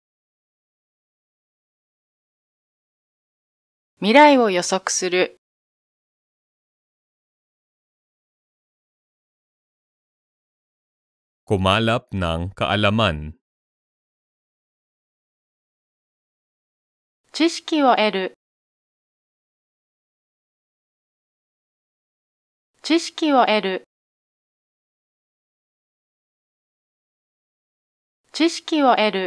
未来を予測する。Kumalap ng kaalaman. eru. eru. eru.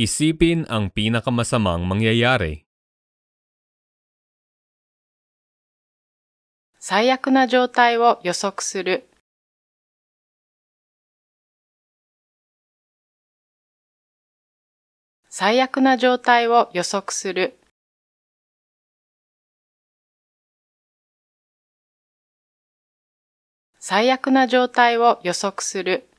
Isipin ang pinakamasamang mangyayari. 最悪な状態を予測する。最悪な状態を予測する。最悪な状態を予測する。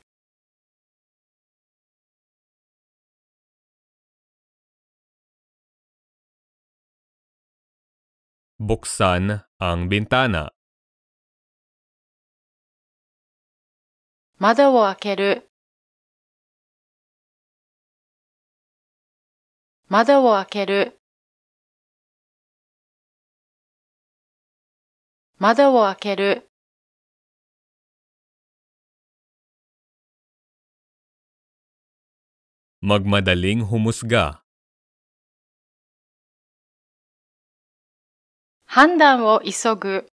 Buksan ang bintana. 窓を開ける窓を開ける窓を開けるマグマダリング humusga 判断を急ぐ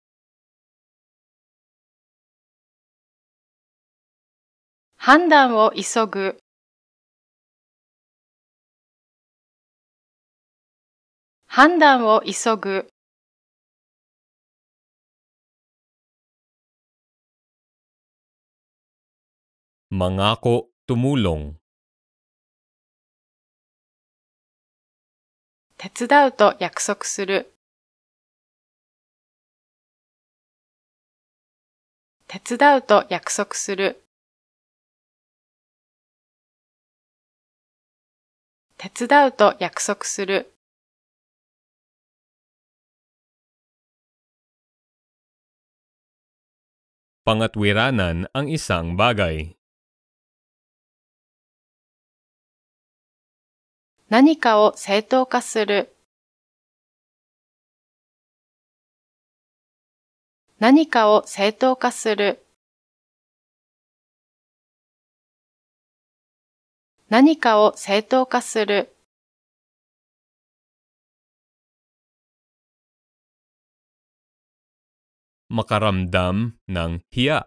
判断を急ぐ判断を急ぐマガコト u m u 手伝うと約束する手伝うと約束する手伝うと約束する。Pangatwiranan ang isang bagay. 何かを正当化する。何かを正当化する。何かを正当化する。makaramdam ng hiya.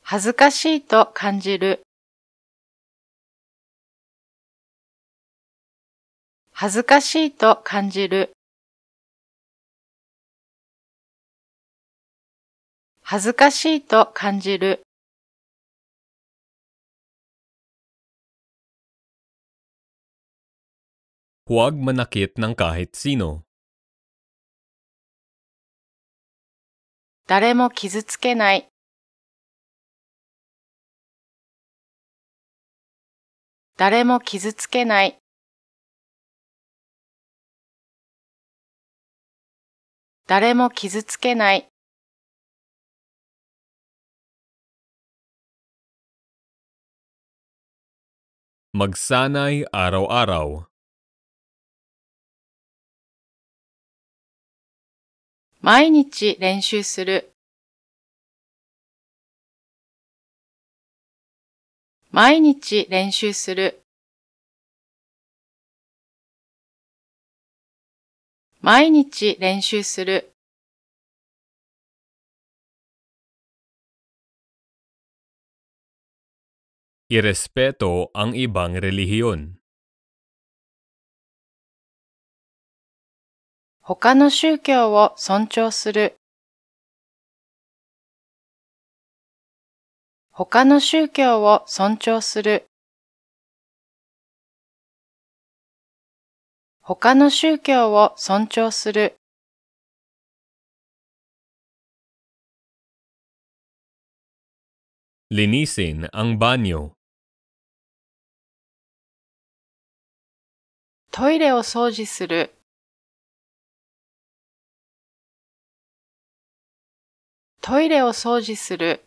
恥ずかしいと感じる。恥ずかしいと感じる。恥ずかしいと感じる。Huwag manakit ng kahit sino. 誰も傷つけない。誰も傷つけない。誰も傷つけない。Magsanay araw-araw. 毎日練習する。毎日練習する。毎日練習する。Irespeto ang ibang relihiyon. 他の宗教を尊重する。他の宗教を尊重する。他の宗教を尊重する。Linisin ang banyo. トイレを掃除する。トイレを掃除する。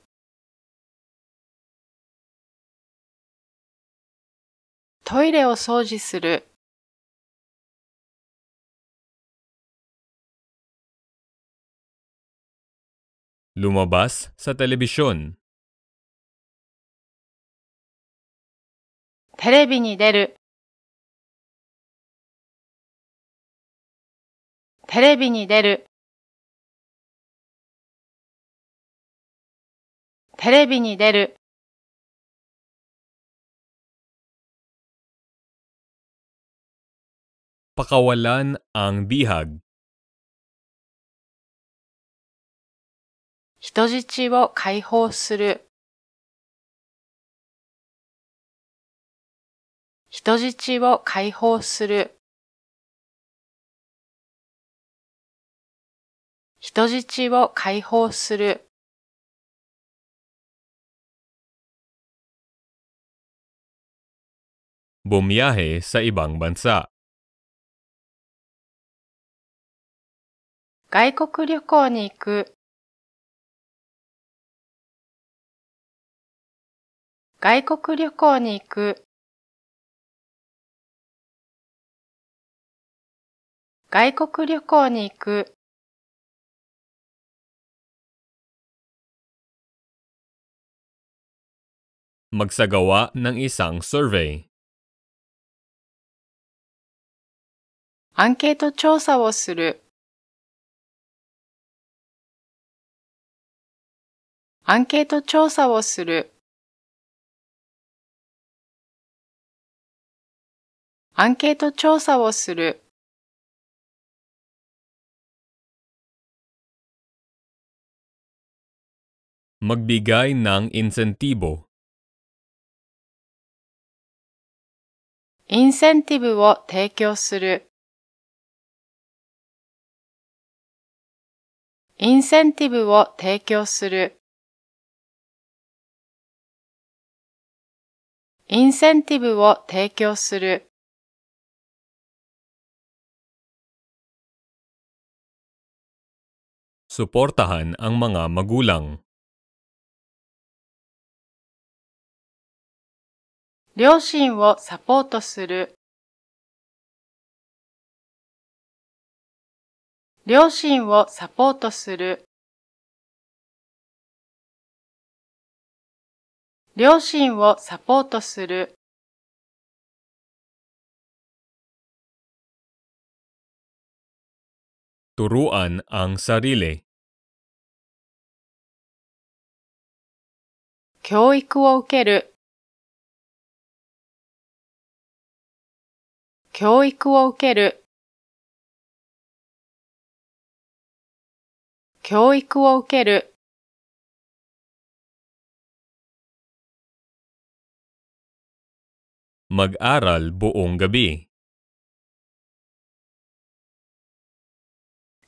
トイレを掃除する。Lumabas sa telebisyon. テレビに出る。テレビに出る。テレビに出る。Pakawalan ang bihag. 人質を解放する。人質を解放する。人質を解放する。bumiyahe sa ibang bansa. 外国旅行に行く。外国旅行に行く。外国旅行に行く。Magsagawa ng isang survey. アンケート調査をする。アンケート調査をする。アンケート調査をする。Magbigay ng insentibo. インセンティブを提供する。インセンティブを提供する。インセンティブを提供する。Suportahan ang mga magulang. 両親をサポートする。両親をサポートする両親をサポートするトゥルアン・アン・サリレ教育を受ける教育を受ける教育を受ける a g a r a l buong gabi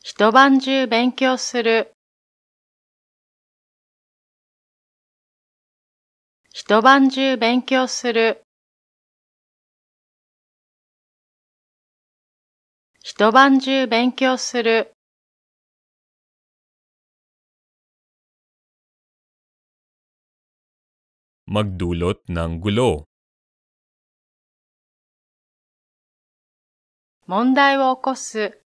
一晩中勉強する一晩中勉強する一晩中勉強する magdulot ng gulo. 問題を起こす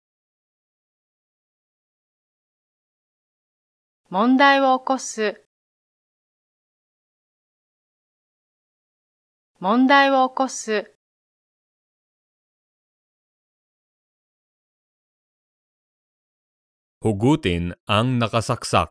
問題を起こす問題を起こす。Hugutin ang nakasaksak.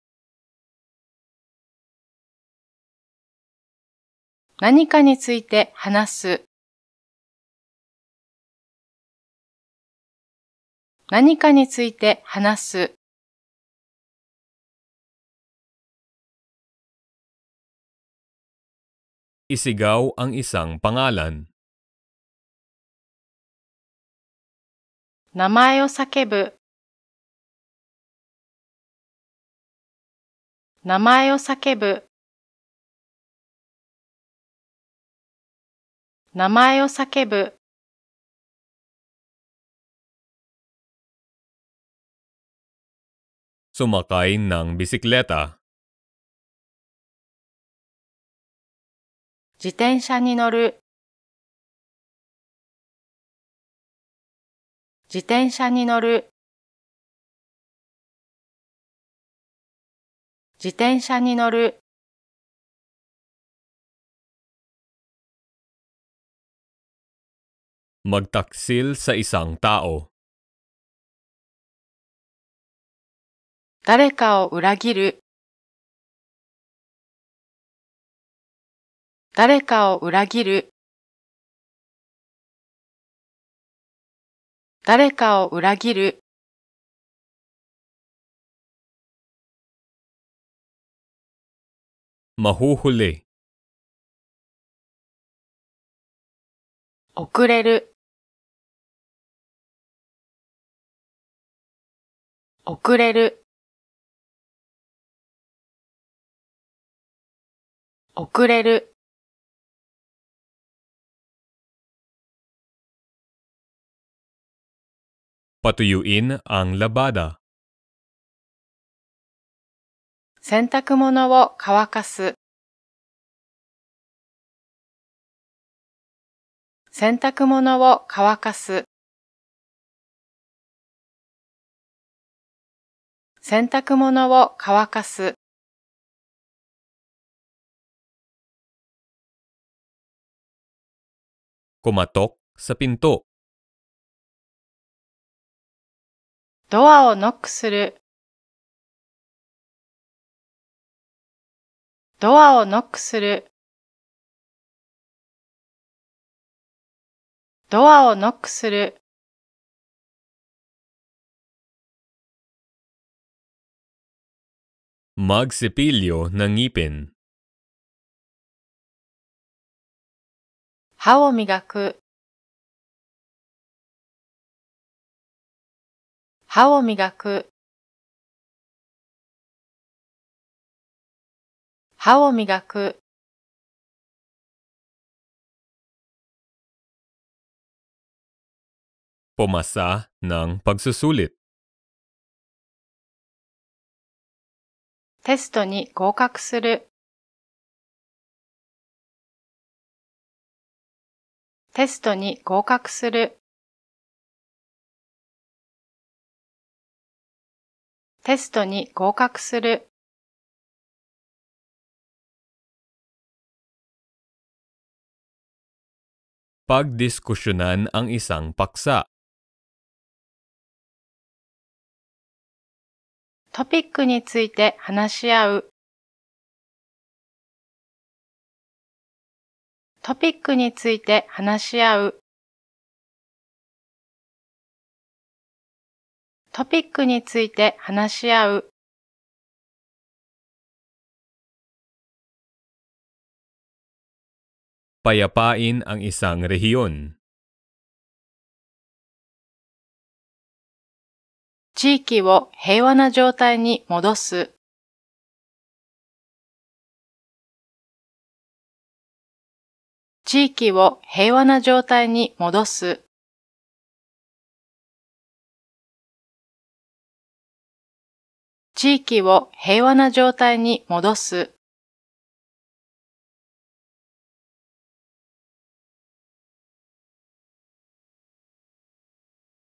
何かについて話す。何かについて話す。Isigaw ang isang pangalan. 名前を叫ぶ。名前を叫ぶ。名前を叫ぶスマカイン ng bisikleta 自転車に乗る自転車に乗る自転車に乗る Magtaksil sa isang tao. 誰かを裏切る。誰かを裏切る。誰かを裏切る。Mahuhuli 遅れる、遅れる、遅れる。Patuyuin ang labada. 洗濯物を乾かす洗濯物を乾かす洗濯物を乾かすコ sa pinto ドアをノックするドアをノックするドアをノックする。マグセピリオ、i l ペン。歯を磨く。歯を磨く。歯を磨く。Pumasa ng pagsusulit. Testo Testo Testo ni ni ni gokak gokak gokak suru. suru. suru. テストに合格する。テストに合格する。テストに合格する。Pagdiskusyonan ang isang paksa. トピックについて話し合う。トピックについて話し合う。トピックについて話し合う。Payapain ang isang rehiyon. 地域を平和な状態に戻す。地域を平和な状態に戻す。地域を平和な状態に戻す。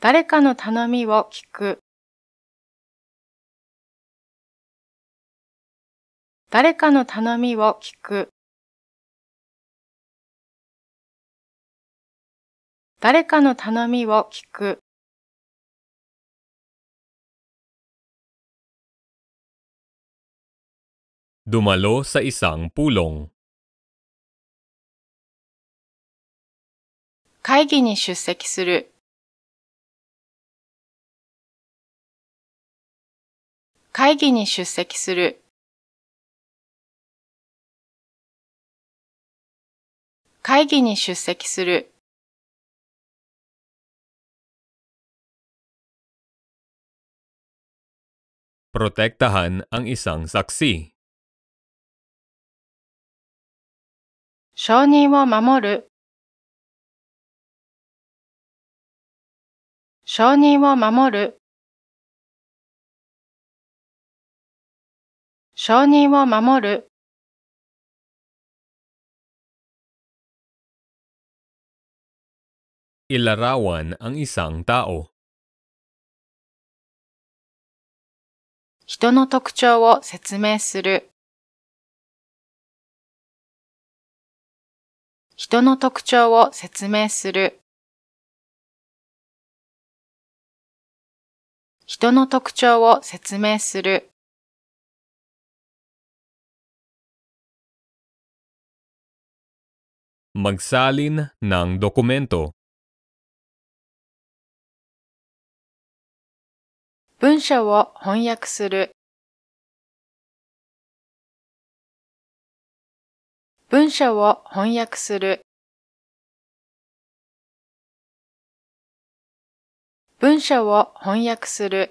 誰かの頼みを聞く。誰かの頼みを聞く。誰かの頼みを聞く。Dumalo sa isang pulong. 会議に出席する。会議に出席する。会議に出席する。Protektahan ang isang saksi. 証人を守る。証人を守る。承認を守る Ilarawan ang isang tao. 人の特徴を説明する。人の特徴を説明する。人の特徴を説明する。magsalin ng dokumento. 文章を翻訳する文章を翻訳する文章を翻訳する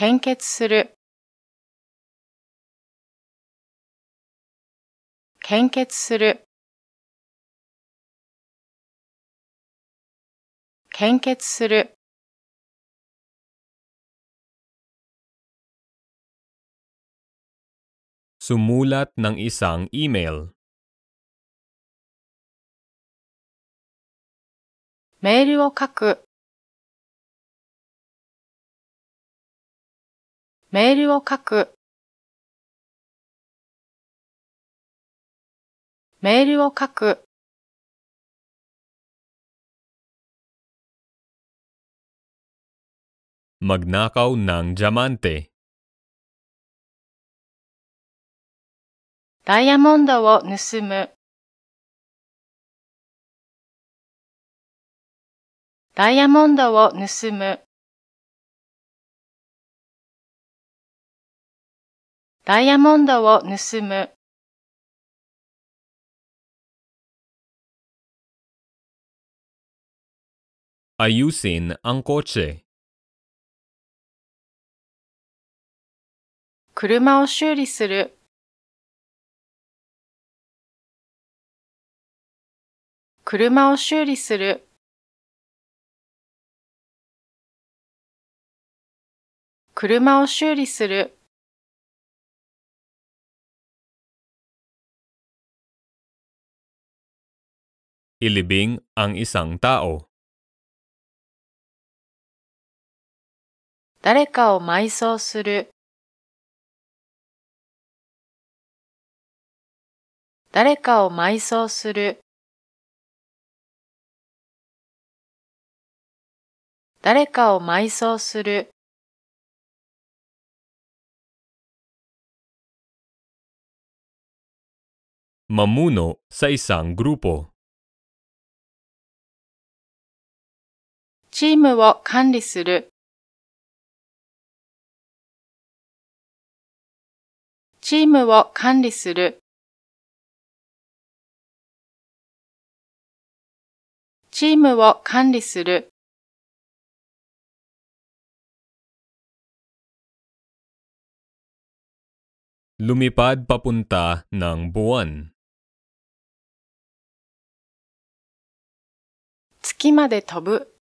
献血する献血する献血する s u m u l a t ng isang email メールを書くメールを書く。メールを書く。Magnakaw ng diamante. ダイヤモンドを盗む。ダイヤモンドを盗む。ダイヤモンドを盗む。a u s i n ang kotse. 車を修理する。車を修理する。車を修理する。Ilibing ang isang tao. 誰かを埋葬する。誰かを埋葬する。誰かを埋葬する。Mamuno sa isang grupo. チームを管理する。チームを管理する。チームを管理する。Lumipad papunta ng buwan. 月まで飛ぶ。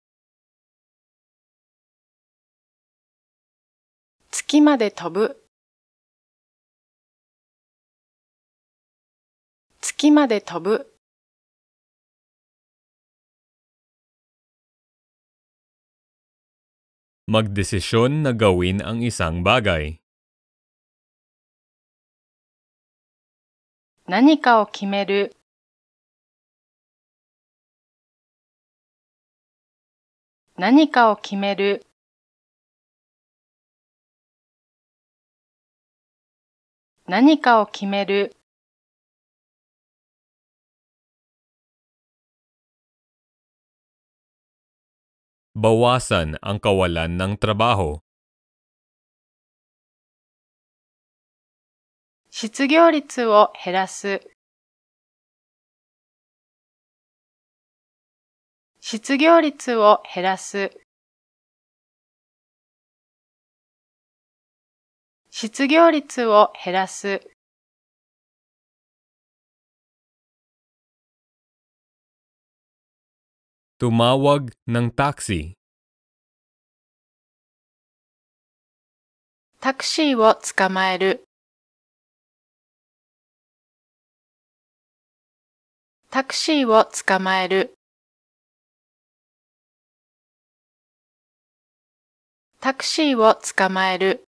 月まで飛ぶ月まで飛ぶ Magdesisyon na gawin ang isang bagay. 何かを決める何かを決める何かを決める「bawasan ang kawalan ng trabaho」失業率を減らす失業率を減らす失業率を減らす。Tumawag ng taxi. タクシーを捕まえる。タクシーを捕まえる。タクシーを捕まえる。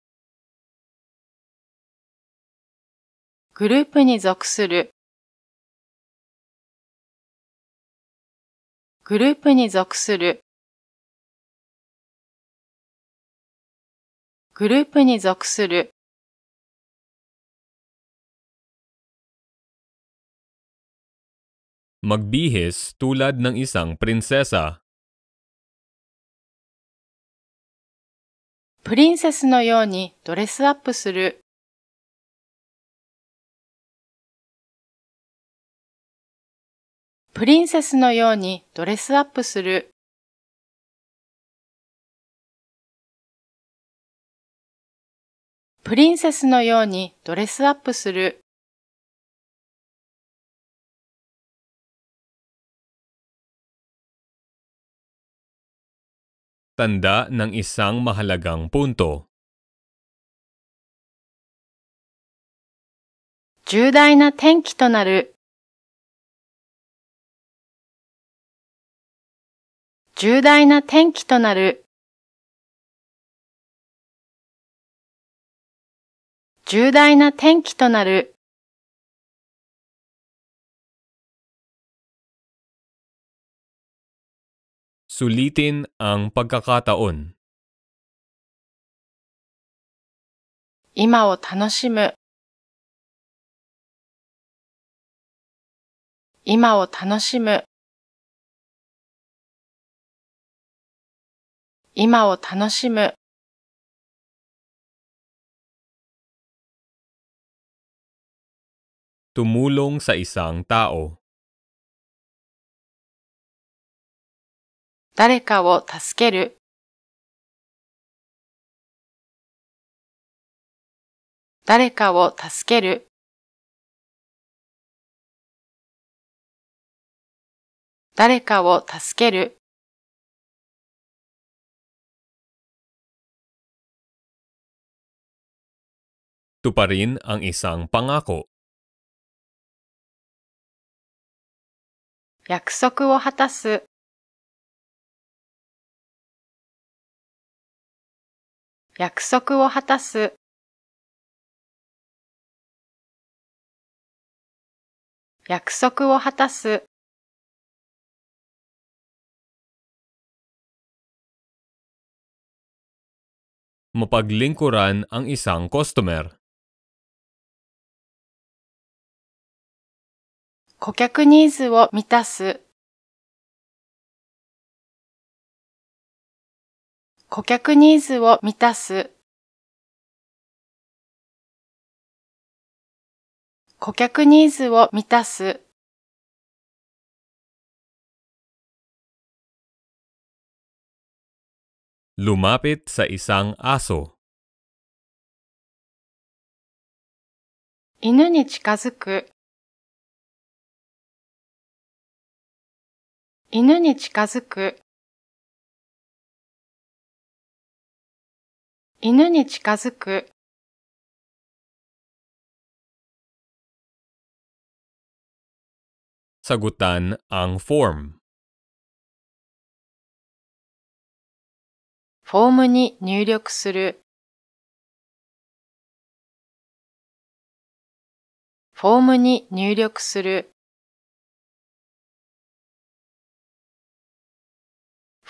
グループに属する、グループに属する、グループに属する、Magbihis tulad ng isang prinsesa. プリンセスのようにドレスアップする。プリンセスのようにドレスアップする。プリンセスのようにドレスアップする。Tanda ng isang mahalagang punto. 重大な転機となる。重大な転機となる重大な転機となる「Sulitin ang pagkakataon」今を楽しむ今を楽しむ今を楽しむ。Tumulong sa isang tao. 誰かを助ける。誰かを助ける。誰かを助ける。Tuparin ang isang pangako. 約束を果たす約束を果たす約束を果たす Mapaglingkuran ang isang customer. 顧客ニーズを満たす顧客ニーズを満たす顧客ニーズを満たす「lumapit sa isang aso」犬に近づく犬に近づく犬に近づくサグタン ang form フォームに入力するフォームに入力する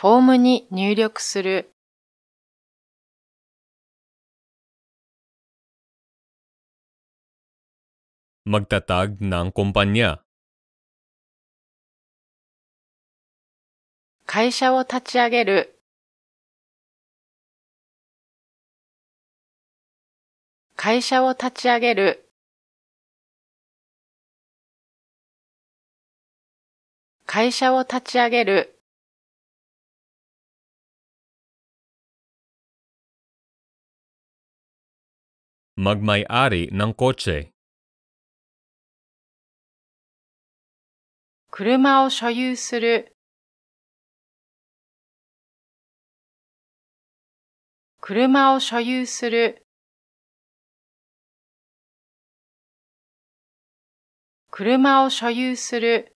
フォームに入力するマ a g t a t a g ng kumpanya 会社を立ち上げる会社を立ち上げる会社を立ち上げる magmay-ari ng kotse. 車を所有する車を所有する車を所有する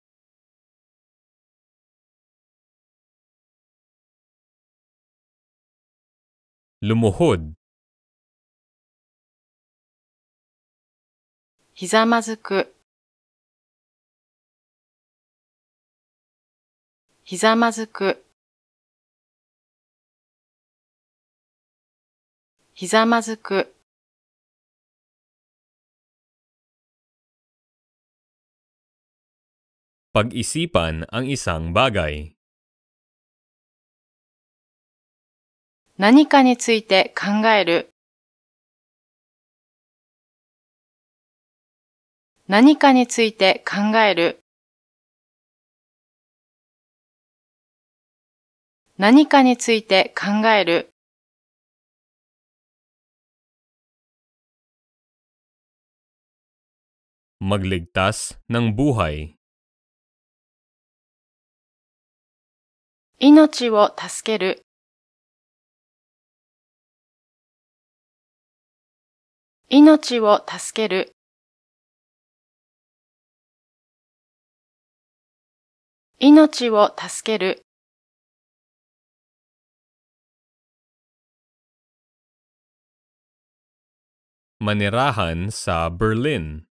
ルモホ lumuhod ひざまずく、ひざまずく、ひざまずく。Pag-isipan ang isang bagay. 何かについて考える。何かについて考える。何かについて考える。Magligtas ng buhay 命を助ける。命を助ける。命を助ける manirahan sa Berlin.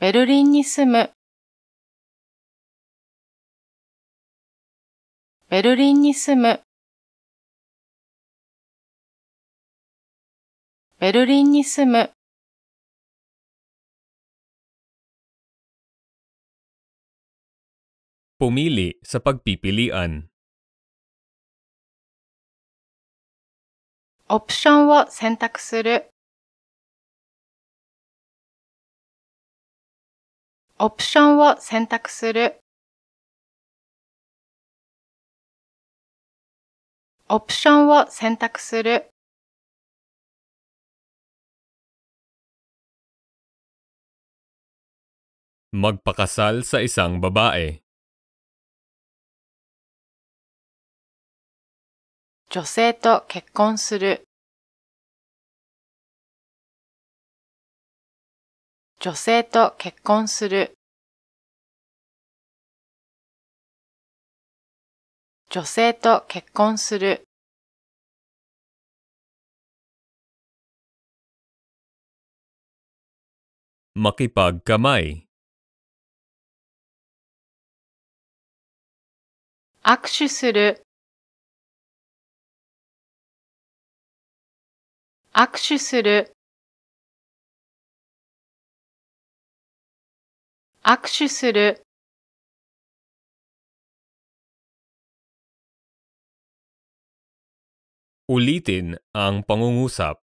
ベルリンに住むベルリンに住むベルリンに住む Pumili sa pagpipilian. Option を選択する。オプションを選択する。オプションを選択する。Magpakasal sa isang babae. 女性と結婚する女性と結婚する女性と結婚するマキパグガマイ握手する握手する握手するおりてん、あんぱんうさ。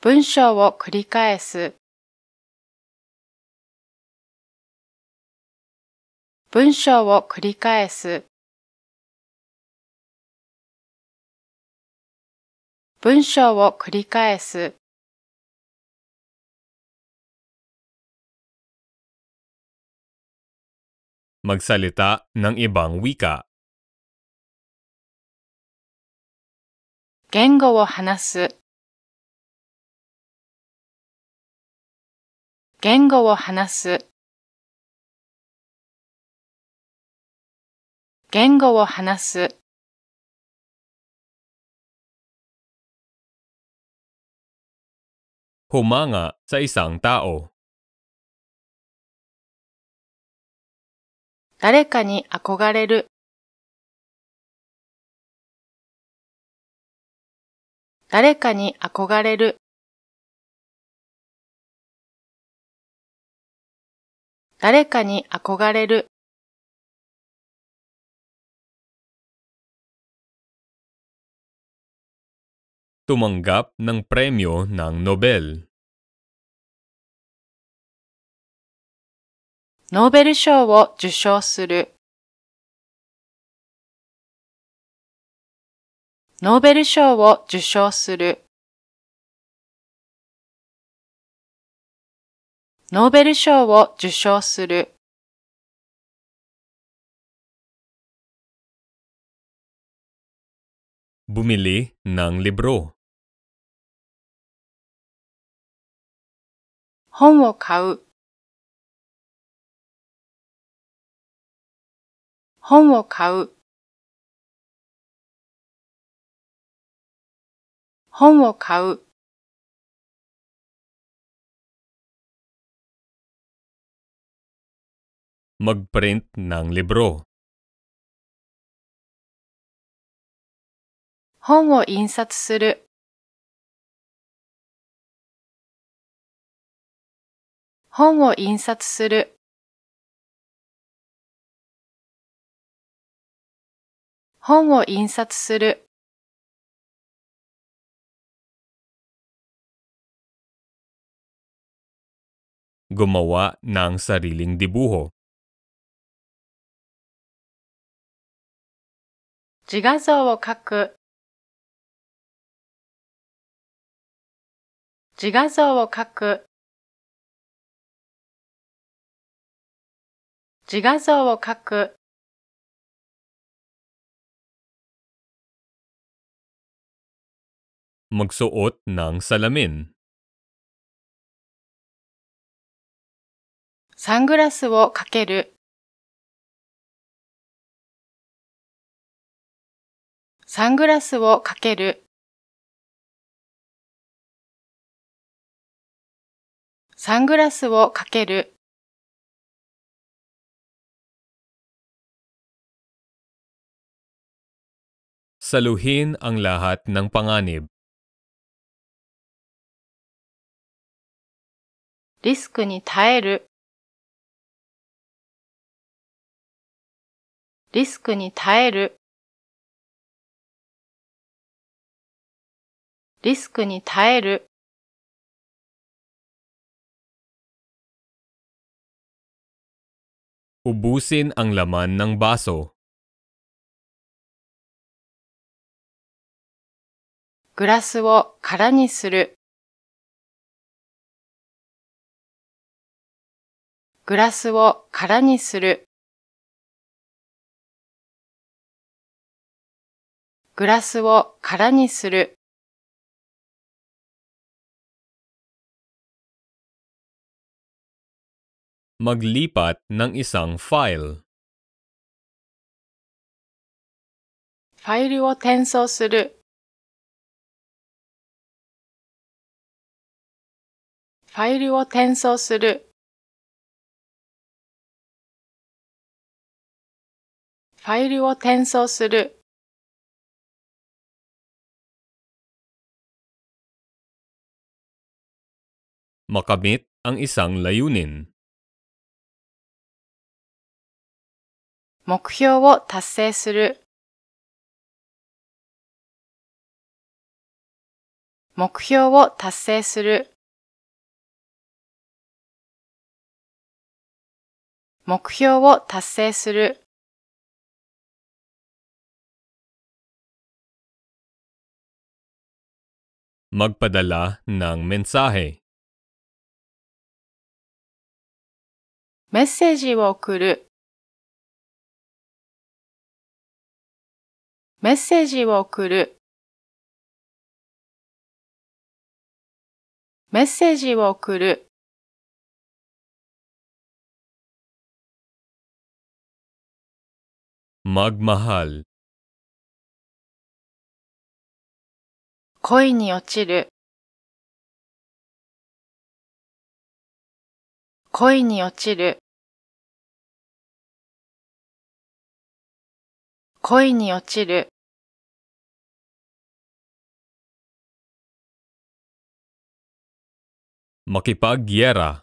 文章を繰り返す文章を繰り返す文章を繰り返す。Magsalita ng ibang wika. 言語を話す。言語を話す。言語を話す。humanga sa isang tao. 誰かに憧れる。誰かに憧れる。誰かに憧れる。tumanggap ng premyo ng Nobel. Nobel 賞を受賞する。ノーベル賞を受賞する。ノーベル賞を受賞する。Bumili ng libro. 本を買う、本を買う、本を買う。Mag-print ng libro. 本を印刷する。本を印刷する。本を印刷する。gumawa ng sariling dibuho. 自画像を描く自画像を描く自画像を描く。Magsuot ng salamin. サングラスをかける。サングラスをかける。サングラスをかける。Saluhin ang lahat ng panganib. Risk Ubusin ang laman ng baso. グラスを空にする。グラスを空にする。グラスを空にする。Maglipat ng isang file. ファイルを転送する。ファイルを転送する。ファイルを転送する。Makamit ang isang layunin. 目標を達成する。目標を達成する。目標を達成する。Magpadala ng mensahe. メッセージを送る。メッセージを送る。メッセージを送る。Magmahal 恋に落ちる恋に落ちる恋に落ちるマキパギエラ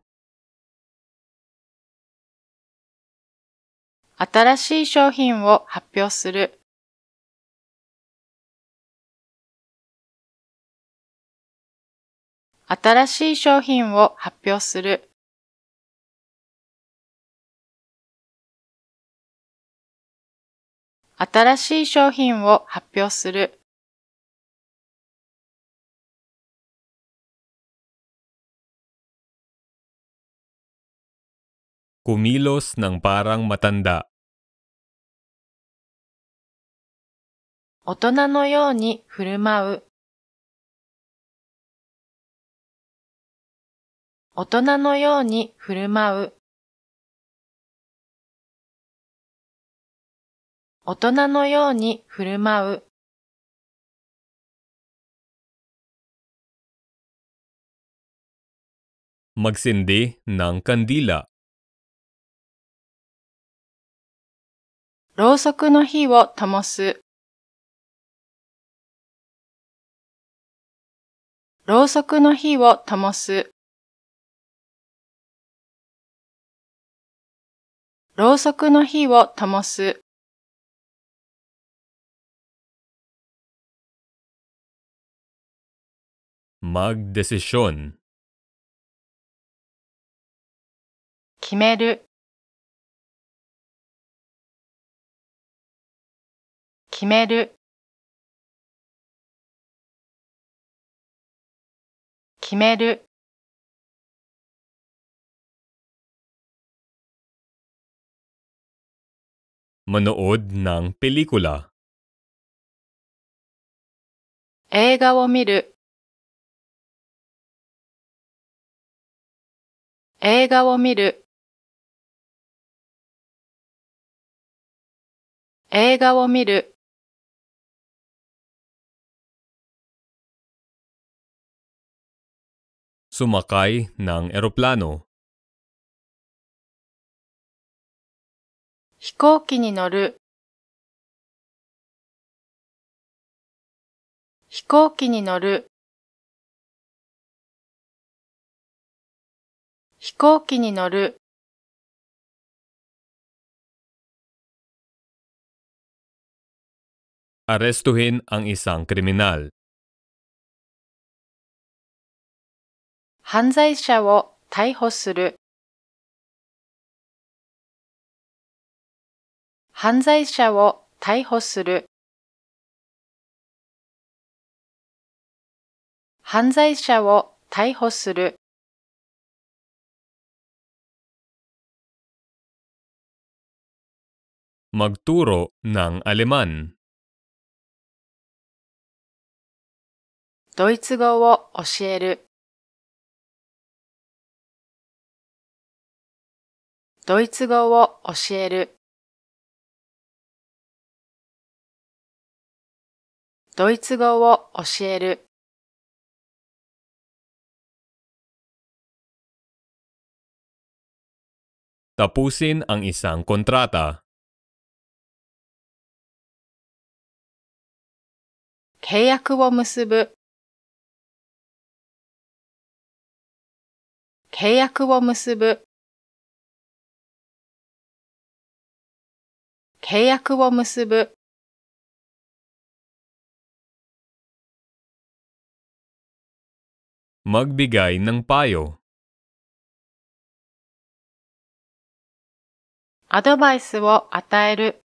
新しい商品を発表する。新しい商品を発表する。新しい商品を発表する。Kumilos ng parang matanda. 大人のように振る舞う。大人のように振る舞う。大人のように振る舞う。Magsindi ng kandila. ろうそくの火を灯す。ろうそくの火を灯す。ろうそくの火を灯す。m a g d e c i s i o n 決める決める決める manood ng pelikula 映画を見る映画を見る映画を見る sumakay ng eroplano. ni ni ni noru. noru. noru. 飛行機に乗る飛行機に乗る飛行機に乗るアレストヒン ang isang kriminal 犯罪者を逮捕する犯罪者を逮捕する犯罪者を逮捕するマグト g t u r アレマン。ドイツ語を教えるドイツ語を教える。ドイツ語を教える。Tapusin ang isang kontrata. 契約を結ぶ。契約を結ぶ。契約を結ぶ。Magbigay ng payo. アドバイスを与える。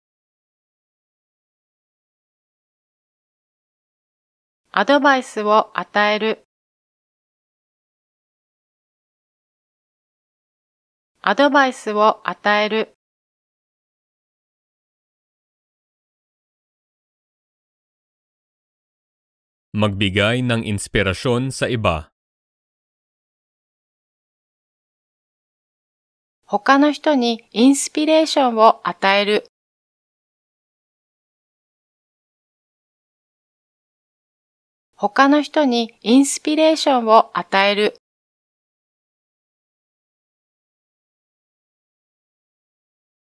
アドバイスを与える。アドバイスを与える。Magbigay ng inspirasyon sa iba. 他の人にインスピレーションを与える。他の人にインスピレーションを与える。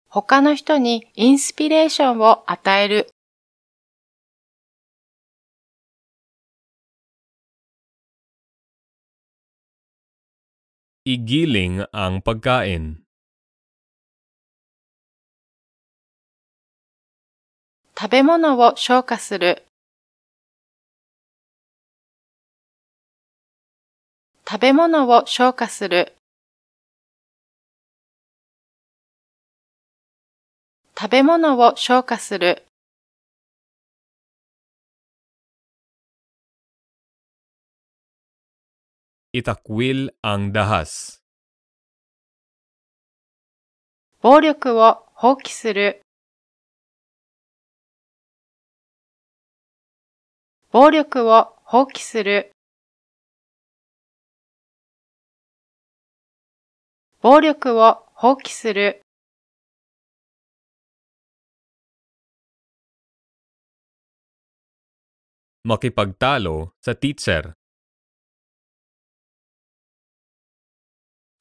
他の人にインスピレーションを与える。Igiling ang pagkain. Tabemono wo shouka suru. Tabemono wo shouka suru. 食べ物を消化する。itakwil ang dahas. 暴力を放棄する暴力を放棄する暴力を放棄する。makipagtalo sa teacher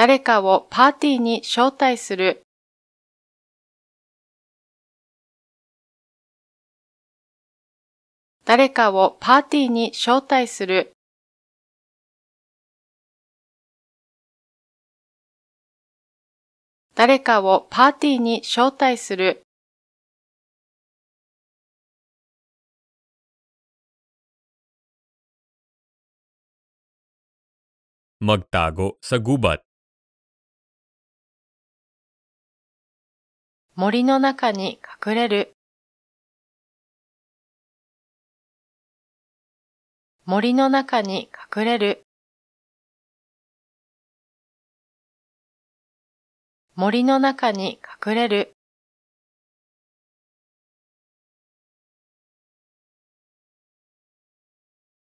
誰かをパーティーに招待する。誰かをパーティーに招待する。誰かをパーティーに招待する。magtago sa gubat 森の中に隠れる。森の中に隠れる。森の中に隠れる。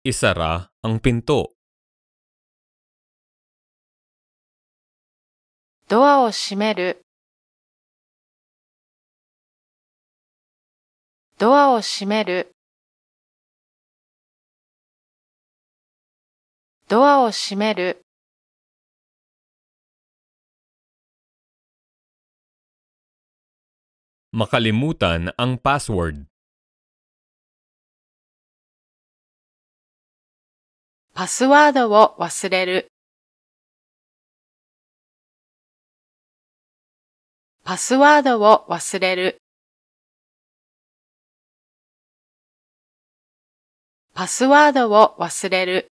Isara ang pinto. ドアを閉める。ドアを閉めるドアを閉めるマカリムタンアンパスワードパスワードを忘れるパスワードを忘れるパスワードを忘れる。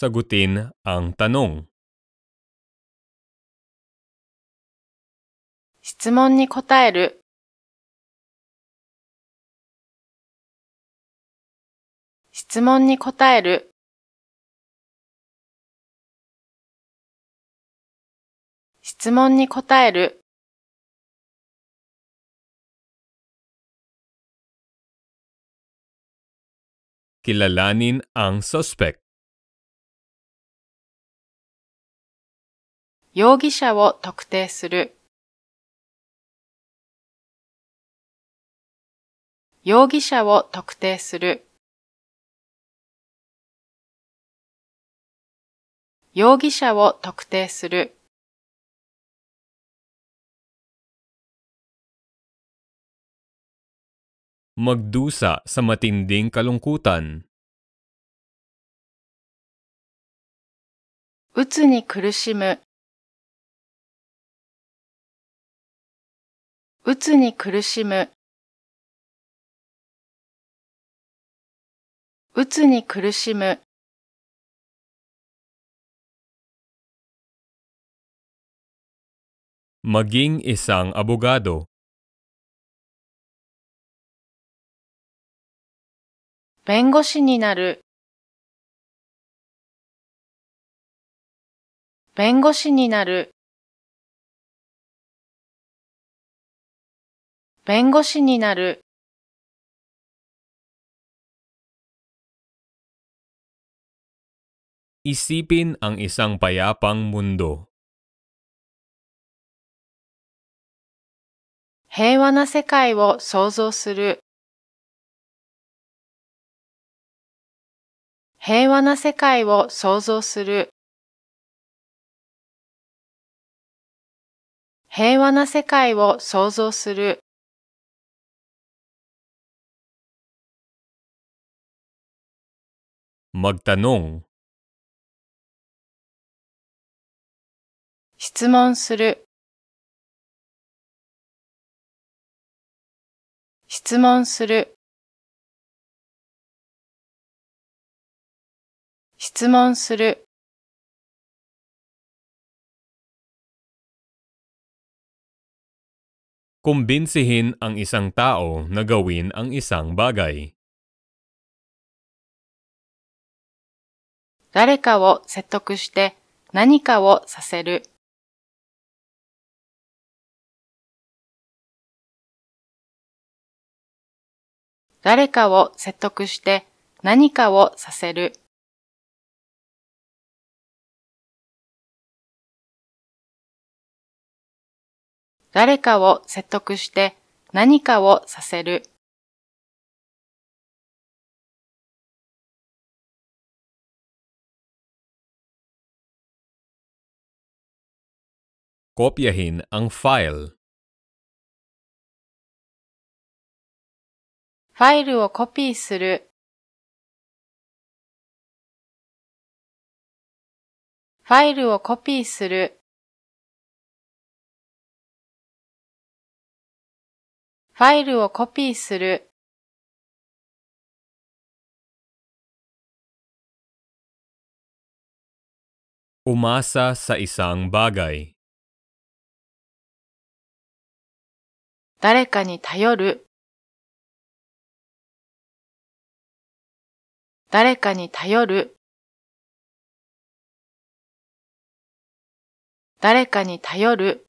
Sagutin ang tanong. 質問に答える。質問に答える。質問に答える。kilalanin ang suspect. 容疑者を特定する。容疑者を特定する。容疑者を特定する。magdusa sa matinding kalungkutan. Utsu Utsu Utsu ni ni ni kurushimu. kurushimu. kurushimu. Maging isang abogado. 弁護士になる弁護士になる弁護士になるイシピン ang isang payapang mundo 平和な世界を想像する平和な世界を創造する。平和な世界を創造する。Magtanong 質問する質問する質問する。Kumbinsihin ang isang tao na gawin ang isang bagay. 誰かを説得して何かをさせる。誰かを説得して何かをさせる。誰かを説得して何かをさせる。Kopyahin ang file. ファイルをコピーする。ファイルをコピーする。ファイルをコピーする。Umasa sa isang bagay. 誰かに頼る。誰かに頼る。誰かに頼る。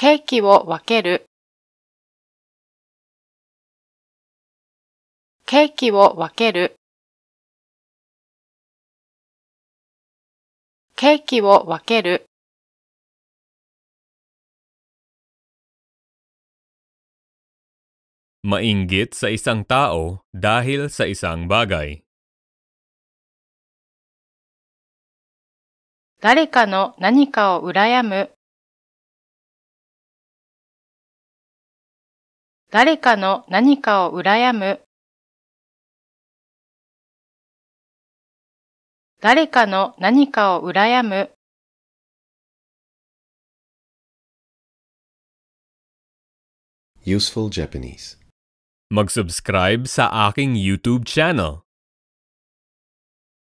ケーキを分ける、ケーキを分ける、ケーキを分ける。Mainggit sa isang tao dahil sa isang bagay. 誰かの何かを羨む誰かの何かを羨む。誰かの何かを羨む。Useful Japanese Mag-subscribe sa aking YouTube channel.